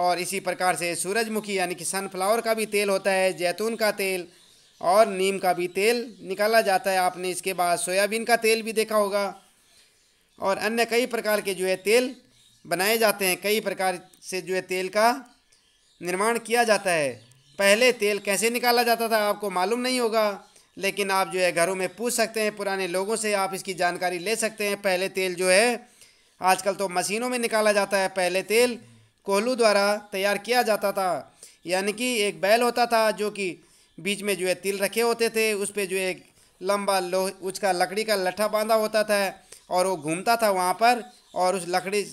और इसी प्रकार से सूरजमुखी यानी कि सनफ्लावर का भी तेल होता है जैतून का तेल और नीम का भी तेल निकाला जाता है आपने इसके बाद सोयाबीन का तेल भी देखा होगा और अन्य कई प्रकार के जो है तेल बनाए जाते हैं कई प्रकार से जो है तेल का निर्माण किया जाता है पहले तेल कैसे निकाला जाता था आपको मालूम नहीं होगा लेकिन आप जो है घरों में पूछ सकते हैं पुराने लोगों से आप इसकी जानकारी ले सकते हैं पहले तेल जो है आजकल तो मशीनों में निकाला जाता है पहले तेल कोहलू द्वारा तैयार किया जाता था यानी कि एक बैल होता था जो कि बीच में जो है तिल रखे होते थे उस पर जो एक लंबा लोह उसका लकड़ी का लट्ठा बांधा होता था और वो घूमता था वहाँ पर और उस लकड़ी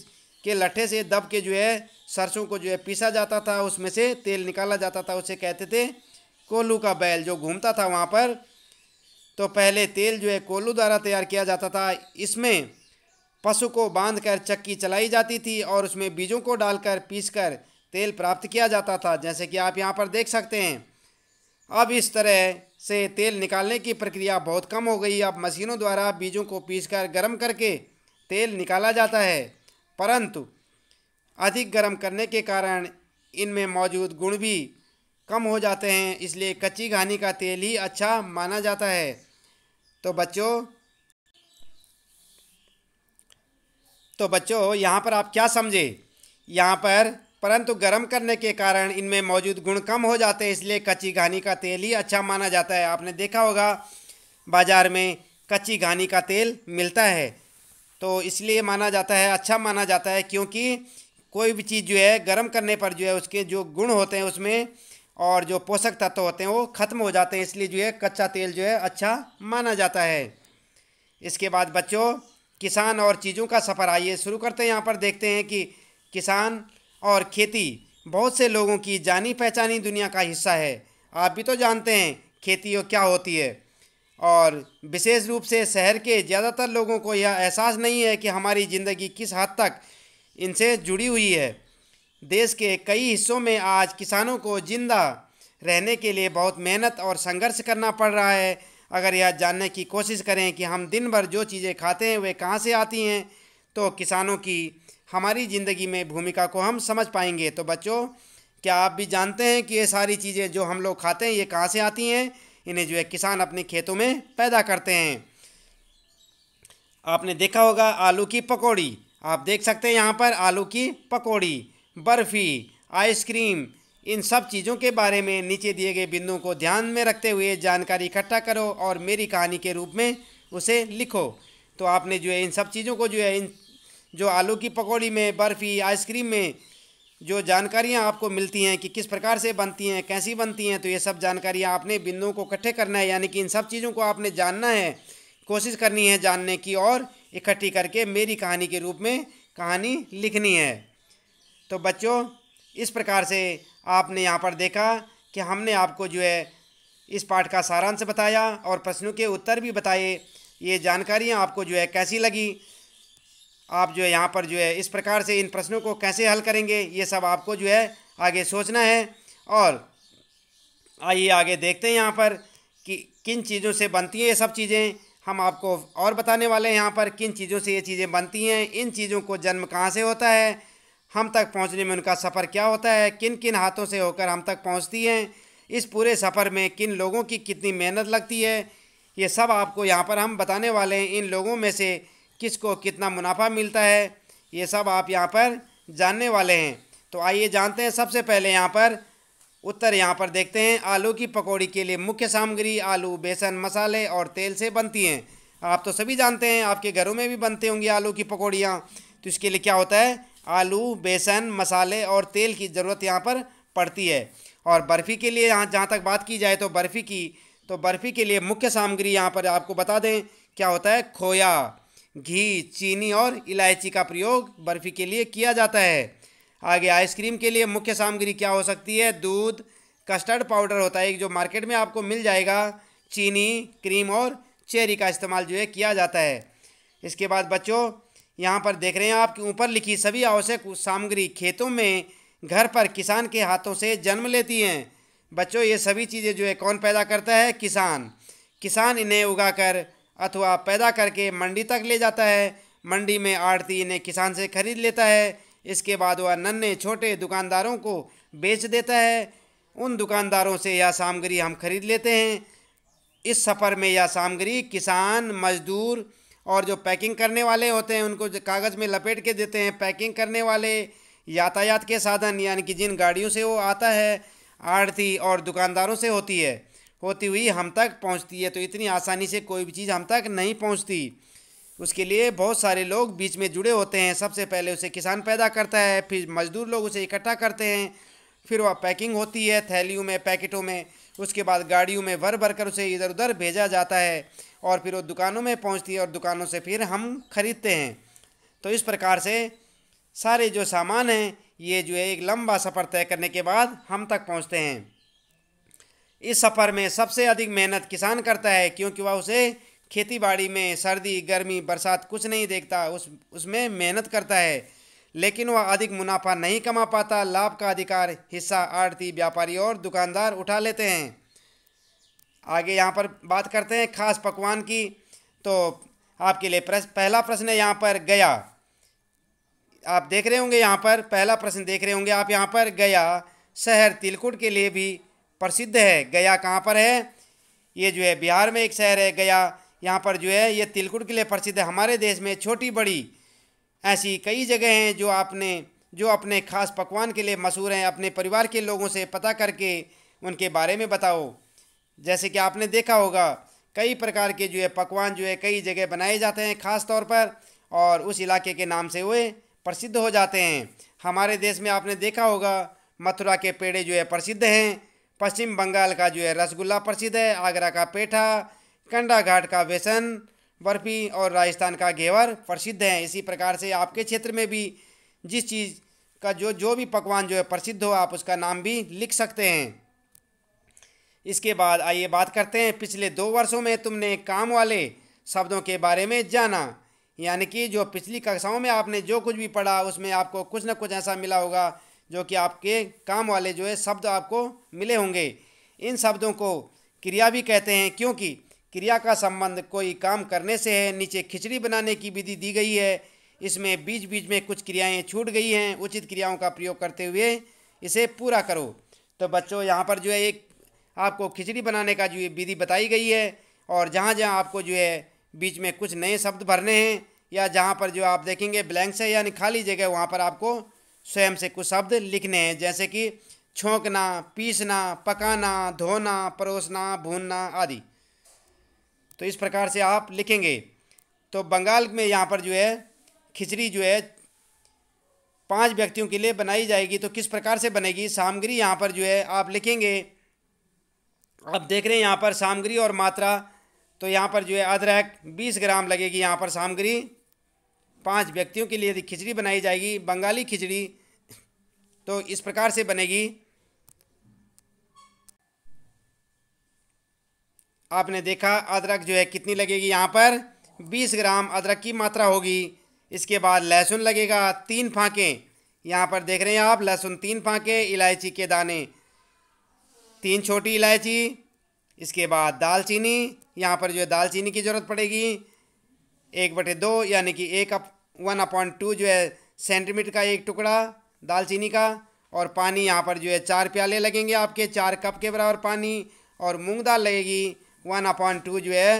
के लट्ठे से दब के जो है सरसों को जो है पीसा जाता था उसमें से तेल निकाला जाता था उसे कहते थे कोल्लू का बैल जो घूमता था वहाँ पर तो पहले तेल जो है कोल्लू द्वारा तैयार किया जाता था इसमें पशु को बांध कर चक्की चलाई जाती थी और उसमें बीजों को डालकर पीसकर तेल प्राप्त किया जाता था जैसे कि आप यहाँ पर देख सकते हैं अब इस तरह से तेल निकालने की प्रक्रिया बहुत कम हो गई अब मशीनों द्वारा बीजों को पीसकर गर्म करके तेल निकाला जाता है परंतु अधिक गर्म करने के कारण इनमें मौजूद गुण भी कम हो जाते हैं इसलिए कच्ची घानी का तेल ही अच्छा माना जाता है तो बच्चों तो बच्चों यहाँ पर आप क्या समझे यहाँ पर परंतु गर्म करने के कारण इनमें मौजूद गुण कम हो जाते हैं इसलिए कच्ची घानी का तेल ही अच्छा माना जाता है आपने देखा होगा बाज़ार में कच्ची घानी का तेल मिलता है तो इसलिए माना जाता है अच्छा माना जाता है क्योंकि कोई भी चीज़ जो है गर्म करने पर जो है उसके जो गुण होते हैं उसमें और जो पोषक तत्व होते हैं वो ख़त्म हो जाते हैं इसलिए जो है कच्चा तेल जो है अच्छा माना जाता है इसके बाद बच्चों किसान और चीज़ों का सफ़र आइए शुरू करते हैं यहाँ पर देखते हैं कि किसान और खेती बहुत से लोगों की जानी पहचानी दुनिया का हिस्सा है आप भी तो जानते हैं खेती और क्या होती है और विशेष रूप से शहर के ज़्यादातर लोगों को यह एहसास नहीं है कि हमारी ज़िंदगी किस हद तक इनसे जुड़ी हुई है देश के कई हिस्सों में आज किसानों को जिंदा रहने के लिए बहुत मेहनत और संघर्ष करना पड़ रहा है अगर यह जानने की कोशिश करें कि हम दिन भर जो चीज़ें खाते हैं वे कहाँ से आती हैं तो किसानों की हमारी ज़िंदगी में भूमिका को हम समझ पाएंगे तो बच्चों क्या आप भी जानते हैं कि ये सारी चीज़ें जो हम लोग खाते हैं ये कहाँ से आती हैं इन्हें जो है किसान अपने खेतों में पैदा करते हैं आपने देखा होगा आलू की पकौड़ी आप देख सकते हैं यहाँ पर आलू की पकौड़ी बर्फ़ी आइसक्रीम इन सब चीज़ों के बारे में नीचे दिए गए बिंदुओं को ध्यान में रखते हुए जानकारी इकट्ठा करो और मेरी कहानी के रूप में उसे लिखो तो आपने जो है इन सब चीज़ों को जो है इन जो आलू की पकौड़ी में बर्फ़ी आइसक्रीम में जो जानकारियाँ आपको मिलती हैं कि किस प्रकार से बनती हैं कैसी बनती हैं तो ये सब जानकारियाँ आपने बिंदुओं को इकट्ठे करना है यानी कि इन सब चीज़ों को आपने जानना है कोशिश करनी है जानने की और इकट्ठी करके मेरी कहानी के रूप में कहानी लिखनी है तो बच्चों इस प्रकार से आपने यहाँ पर देखा कि हमने आपको जो है इस पाठ का सारांश बताया और प्रश्नों के उत्तर भी बताए ये जानकारियाँ आपको जो है कैसी लगी आप जो है यहाँ पर जो है इस प्रकार से इन प्रश्नों को कैसे हल करेंगे ये सब आपको जो है आगे सोचना है और आइए आगे देखते हैं यहाँ पर कि किन चीज़ों से बनती हैं ये सब चीज़ें हम आपको और बताने वाले हैं यहाँ पर किन चीज़ों से ये चीज़ें बनती हैं इन चीज़ों को जन्म कहाँ से होता है हम तक पहुँचने में उनका सफ़र क्या होता है किन किन हाथों से होकर हम तक पहुँचती हैं इस पूरे सफ़र में किन लोगों की कितनी मेहनत लगती है ये सब आपको यहाँ पर हम बताने वाले हैं इन लोगों में से किसको कितना मुनाफा मिलता है ये सब आप यहाँ पर जानने वाले हैं तो आइए जानते हैं सबसे पहले यहाँ पर उत्तर यहाँ पर देखते हैं आलू की पकौड़ी के लिए मुख्य सामग्री आलू बेसन मसाले और तेल से बनती हैं आप तो सभी जानते हैं आपके घरों में भी बनते होंगे आलू की पकौड़ियाँ तो इसके लिए क्या होता है आलू बेसन मसाले और तेल की ज़रूरत यहाँ पर पड़ती है और बर्फ़ी के लिए यहाँ जहाँ तक बात की जाए तो बर्फ़ी की तो बर्फ़ी के लिए मुख्य सामग्री यहाँ पर आपको बता दें क्या होता है खोया घी चीनी और इलायची का प्रयोग बर्फ़ी के लिए किया जाता है आगे आइसक्रीम के लिए मुख्य सामग्री क्या हो सकती है दूध कस्टर्ड पाउडर होता है जो मार्केट में आपको मिल जाएगा चीनी क्रीम और चेरी का इस्तेमाल जो है किया जाता है इसके बाद बच्चों यहाँ पर देख रहे हैं आपके ऊपर लिखी सभी आवश्यक सामग्री खेतों में घर पर किसान के हाथों से जन्म लेती हैं बच्चों ये सभी चीज़ें जो है कौन पैदा करता है किसान किसान इन्हें उगाकर अथवा पैदा करके मंडी तक ले जाता है मंडी में आड़ती इन्हें किसान से खरीद लेता है इसके बाद वह नन्हे छोटे दुकानदारों को बेच देता है उन दुकानदारों से यह सामग्री हम खरीद लेते हैं इस सफ़र में यह सामग्री किसान मजदूर और जो पैकिंग करने वाले होते हैं उनको कागज़ में लपेट के देते हैं पैकिंग करने वाले यातायात के साधन यानी कि जिन गाड़ियों से वो आता है आढ़ती और दुकानदारों से होती है होती हुई हम तक पहुंचती है तो इतनी आसानी से कोई भी चीज़ हम तक नहीं पहुंचती उसके लिए बहुत सारे लोग बीच में जुड़े होते हैं सबसे पहले उसे किसान पैदा करता है फिर मजदूर लोग उसे इकट्ठा करते हैं फिर वह पैकिंग होती है थैलियों में पैकेटों में उसके बाद गाड़ियों में भर भर कर उसे इधर उधर भेजा जाता है और फिर वो दुकानों में पहुंचती है और दुकानों से फिर हम ख़रीदते हैं तो इस प्रकार से सारे जो सामान हैं ये जो है एक लंबा सफ़र तय करने के बाद हम तक पहुँचते हैं इस सफ़र में सबसे अधिक मेहनत किसान करता है क्योंकि वह उसे खेती बाड़ी में सर्दी गर्मी बरसात कुछ नहीं देखता उस उसमें मेहनत करता है लेकिन वह अधिक मुनाफा नहीं कमा पाता लाभ का अधिकार हिस्सा आड़ती व्यापारी और दुकानदार उठा लेते हैं आगे यहाँ पर बात करते हैं खास पकवान की तो आपके लिए प्रश्न पहला प्रश्न है यहाँ पर गया आप देख रहे होंगे यहाँ पर पहला प्रश्न देख रहे होंगे आप यहाँ पर गया शहर तिलकुट के लिए भी प्रसिद्ध है गया कहाँ पर है ये जो है बिहार में एक शहर है गया यहाँ पर जो है ये तिलकुट के लिए प्रसिद्ध है हमारे देश में छोटी बड़ी ऐसी कई जगह हैं जो आपने जो अपने खास पकवान के लिए मशहूर हैं अपने परिवार के लोगों से पता करके उनके बारे में बताओ जैसे कि आपने देखा होगा कई प्रकार के जो है पकवान जो है कई जगह बनाए जाते हैं ख़ास तौर पर और उस इलाके के नाम से वे प्रसिद्ध हो जाते हैं हमारे देश में आपने देखा होगा मथुरा के पेड़े जो है प्रसिद्ध हैं पश्चिम बंगाल का जो है रसगुल्ला प्रसिद्ध है आगरा का पेठा कंडा घाट का बेसन बर्फी और राजस्थान का घेवर प्रसिद्ध हैं इसी प्रकार से आपके क्षेत्र में भी जिस चीज़ का जो जो भी पकवान जो है प्रसिद्ध हो आप उसका नाम भी लिख सकते हैं इसके बाद आइए बात करते हैं पिछले दो वर्षों में तुमने काम वाले शब्दों के बारे में जाना यानी कि जो पिछली कक्षाओं में आपने जो कुछ भी पढ़ा उसमें आपको कुछ ना कुछ ऐसा मिला होगा जो कि आपके काम वाले जो है शब्द आपको मिले होंगे इन शब्दों को क्रिया भी कहते हैं क्योंकि क्रिया का संबंध कोई काम करने से है नीचे खिचड़ी बनाने की विधि दी गई है इसमें बीच बीच में कुछ क्रियाएं छूट गई हैं उचित क्रियाओं का प्रयोग करते हुए इसे पूरा करो तो बच्चों यहाँ पर जो है एक आपको खिचड़ी बनाने का जो विधि बताई गई है और जहाँ जहाँ आपको जो है बीच में कुछ नए शब्द भरने हैं या जहाँ पर जो आप देखेंगे ब्लैंक्स है यानी खाली जगह वहाँ पर आपको स्वयं से कुछ शब्द लिखने हैं जैसे कि छोंकना पीसना पकाना धोना परोसना भूनना आदि तो इस प्रकार से आप लिखेंगे तो बंगाल में यहाँ पर जो है खिचड़ी जो है पांच व्यक्तियों के लिए बनाई जाएगी तो किस प्रकार से बनेगी सामग्री यहाँ पर जो है आप लिखेंगे आप देख रहे हैं यहाँ पर सामग्री और मात्रा तो यहाँ पर जो है अदरक बीस ग्राम लगेगी यहाँ पर सामग्री पांच व्यक्तियों के लिए यदि खिचड़ी बनाई जाएगी बंगाली खिचड़ी तो इस प्रकार से बनेगी आपने देखा अदरक जो है कितनी लगेगी यहाँ पर 20 ग्राम अदरक की मात्रा होगी इसके बाद लहसुन लगेगा तीन फाँके यहाँ पर देख रहे हैं आप लहसुन तीन फाँके इलायची के दाने तीन छोटी इलायची इसके बाद दालचीनी यहाँ पर जो है दालचीनी की ज़रूरत पड़ेगी एक बटे दो यानी कि एक अप वन अपॉइंट टू जो है सेंटीमीटर का एक टुकड़ा दालचीनी का और पानी यहाँ पर जो है चार प्याले लगेंगे आपके चार कप के बराबर पानी और मूंग दाल लगेगी वन अपॉन टू जो है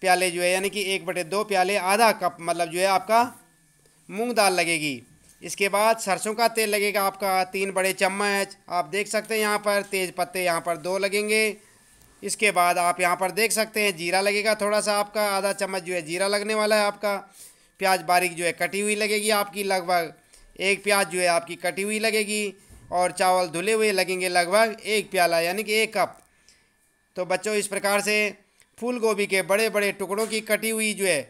प्याले जो है यानी कि एक बटे दो प्याले आधा कप मतलब जो है आपका मूंग दाल लगेगी इसके बाद सरसों का तेल लगेगा आपका तीन बड़े चम्मच आप देख सकते हैं यहाँ पर तेज़ पत्ते यहाँ पर दो लगेंगे इसके बाद आप यहाँ पर देख सकते हैं जीरा लगेगा थोड़ा सा आपका आधा चम्मच जो है जीरा लगने वाला है आपका प्याज बारीक जो है कटी हुई लगेगी आपकी लगभग एक प्याज जो है आपकी कटी हुई लगेगी और चावल धुले हुए लगेंगे लगभग एक प्याला यानी कि एक कप तो बच्चों इस प्रकार से फूल गोभी के बड़े बड़े टुकड़ों की कटी हुई जो है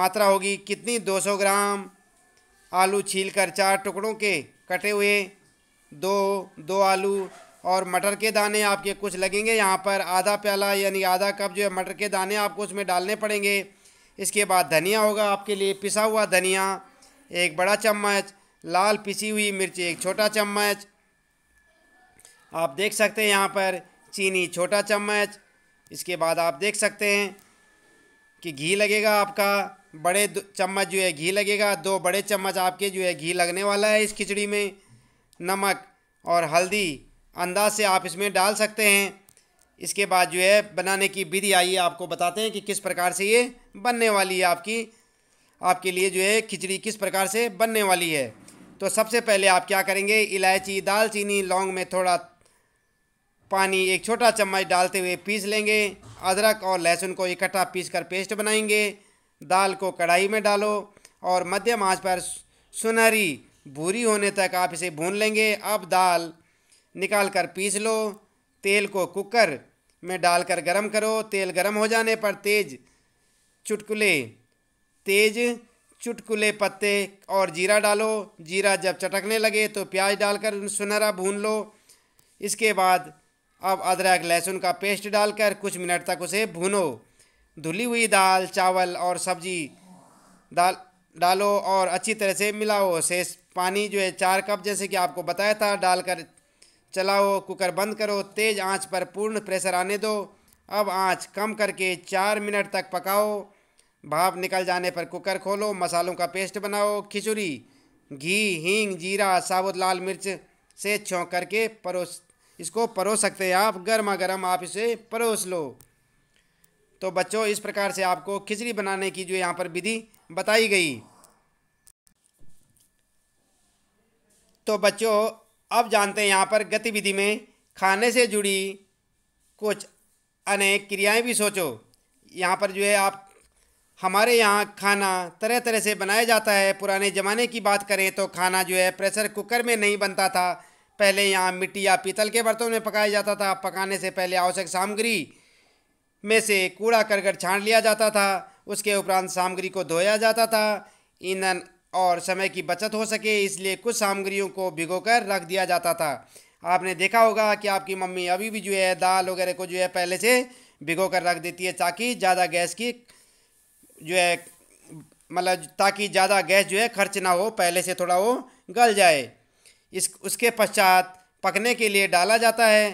मात्रा होगी कितनी 200 ग्राम आलू छील कर चार टुकड़ों के कटे हुए दो दो आलू और मटर के दाने आपके कुछ लगेंगे यहाँ पर आधा प्याला यानी आधा कप जो है मटर के दाने आपको उसमें डालने पड़ेंगे इसके बाद धनिया होगा आपके लिए पिसा हुआ धनिया एक बड़ा चम्मच लाल पिसी हुई मिर्च एक छोटा चम्मच आप देख सकते हैं यहाँ पर चीनी छोटा चम्मच इसके बाद आप देख सकते हैं कि घी लगेगा आपका बड़े चम्मच जो है घी लगेगा दो बड़े चम्मच आपके जो है घी लगने वाला है इस खिचड़ी में नमक और हल्दी अंदाज से आप इसमें डाल सकते हैं इसके बाद जो है बनाने की विधि आइए आपको बताते हैं कि किस प्रकार से ये बनने वाली है आपकी आपके लिए जो है खिचड़ी किस प्रकार से बनने वाली है तो सबसे पहले आप क्या करेंगे इलायची दालचीनी लौंग में थोड़ा पानी एक छोटा चम्मच डालते हुए पीस लेंगे अदरक और लहसुन को इकट्ठा पीस कर पेस्ट बनाएंगे दाल को कढ़ाई में डालो और मध्यम आंच पर सुनहरी भूरी होने तक आप इसे भून लेंगे अब दाल निकाल कर पीस लो तेल को कुकर में डालकर गरम करो तेल गरम हो जाने पर तेज चुटकुले तेज चुटकुले पत्ते और जीरा डालो जीरा जब चटकने लगे तो प्याज डालकर सुनहरा भून लो इसके बाद अब अदरक लहसुन का पेस्ट डालकर कुछ मिनट तक उसे भूनो धुली हुई दाल चावल और सब्जी दाल डालो और अच्छी तरह से मिलाओ शेष पानी जो है चार कप जैसे कि आपको बताया था डालकर चलाओ कुकर बंद करो तेज़ आंच पर पूर्ण प्रेशर आने दो अब आंच कम करके चार मिनट तक पकाओ भाप निकल जाने पर कुकर खोलो मसालों का पेस्ट बनाओ खिचड़ी घी हींग जीरा साबुत लाल मिर्च से छोंक करके परोस इसको परोस सकते हैं आप गर्मा गर्म आप इसे परोस लो तो बच्चों इस प्रकार से आपको खिचड़ी बनाने की जो यहाँ पर विधि बताई गई तो बच्चों अब जानते हैं यहाँ पर गतिविधि में खाने से जुड़ी कुछ अनेक क्रियाएं भी सोचो यहाँ पर जो है आप हमारे यहाँ खाना तरह तरह से बनाया जाता है पुराने ज़माने की बात करें तो खाना जो है प्रेशर कुकर में नहीं बनता था पहले यहाँ मिट्टी या पीतल के बर्तन में पकाया जाता था पकाने से पहले आवश्यक सामग्री में से कूड़ा करकट छान लिया जाता था उसके उपरांत सामग्री को धोया जाता था ईंधन और समय की बचत हो सके इसलिए कुछ सामग्रियों को भिगोकर रख दिया जाता था आपने देखा होगा कि आपकी मम्मी अभी भी जो है दाल वगैरह को जो है पहले से भिगो कर रख देती है ताकि ज़्यादा गैस की जो है मतलब ताकि ज़्यादा गैस जो है खर्च ना हो पहले से थोड़ा वो गल जाए इस उसके पश्चात पकने के लिए डाला जाता है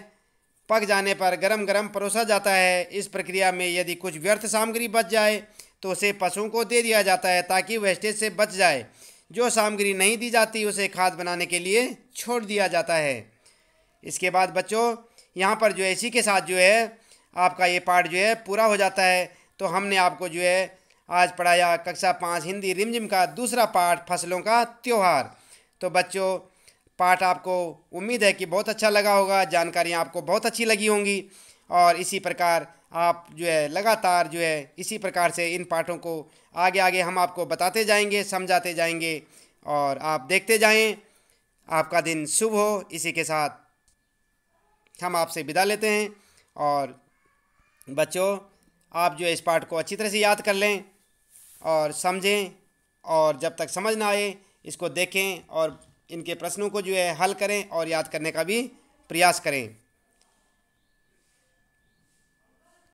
पक जाने पर गरम गरम परोसा जाता है इस प्रक्रिया में यदि कुछ व्यर्थ सामग्री बच जाए तो उसे पशुओं को दे दिया जाता है ताकि वेस्टेज से बच जाए जो सामग्री नहीं दी जाती उसे खाद बनाने के लिए छोड़ दिया जाता है इसके बाद बच्चों यहाँ पर जो है इसी के साथ जो है आपका ये पार्ट जो है पूरा हो जाता है तो हमने आपको जो है आज पढ़ाया कक्षा पाँच हिंदी रिमझिम का दूसरा पार्ट फसलों का त्यौहार तो बच्चों पाठ आपको उम्मीद है कि बहुत अच्छा लगा होगा जानकारियाँ आपको बहुत अच्छी लगी होंगी और इसी प्रकार आप जो है लगातार जो है इसी प्रकार से इन पाठों को आगे आगे हम आपको बताते जाएंगे समझाते जाएंगे और आप देखते जाएं आपका दिन शुभ हो इसी के साथ हम आपसे विदा लेते हैं और बच्चों आप जो है इस पाठ को अच्छी तरह से याद कर लें और समझें और जब तक समझ ना आए इसको देखें और इनके प्रश्नों को जो है हल करें और याद करने का भी प्रयास करें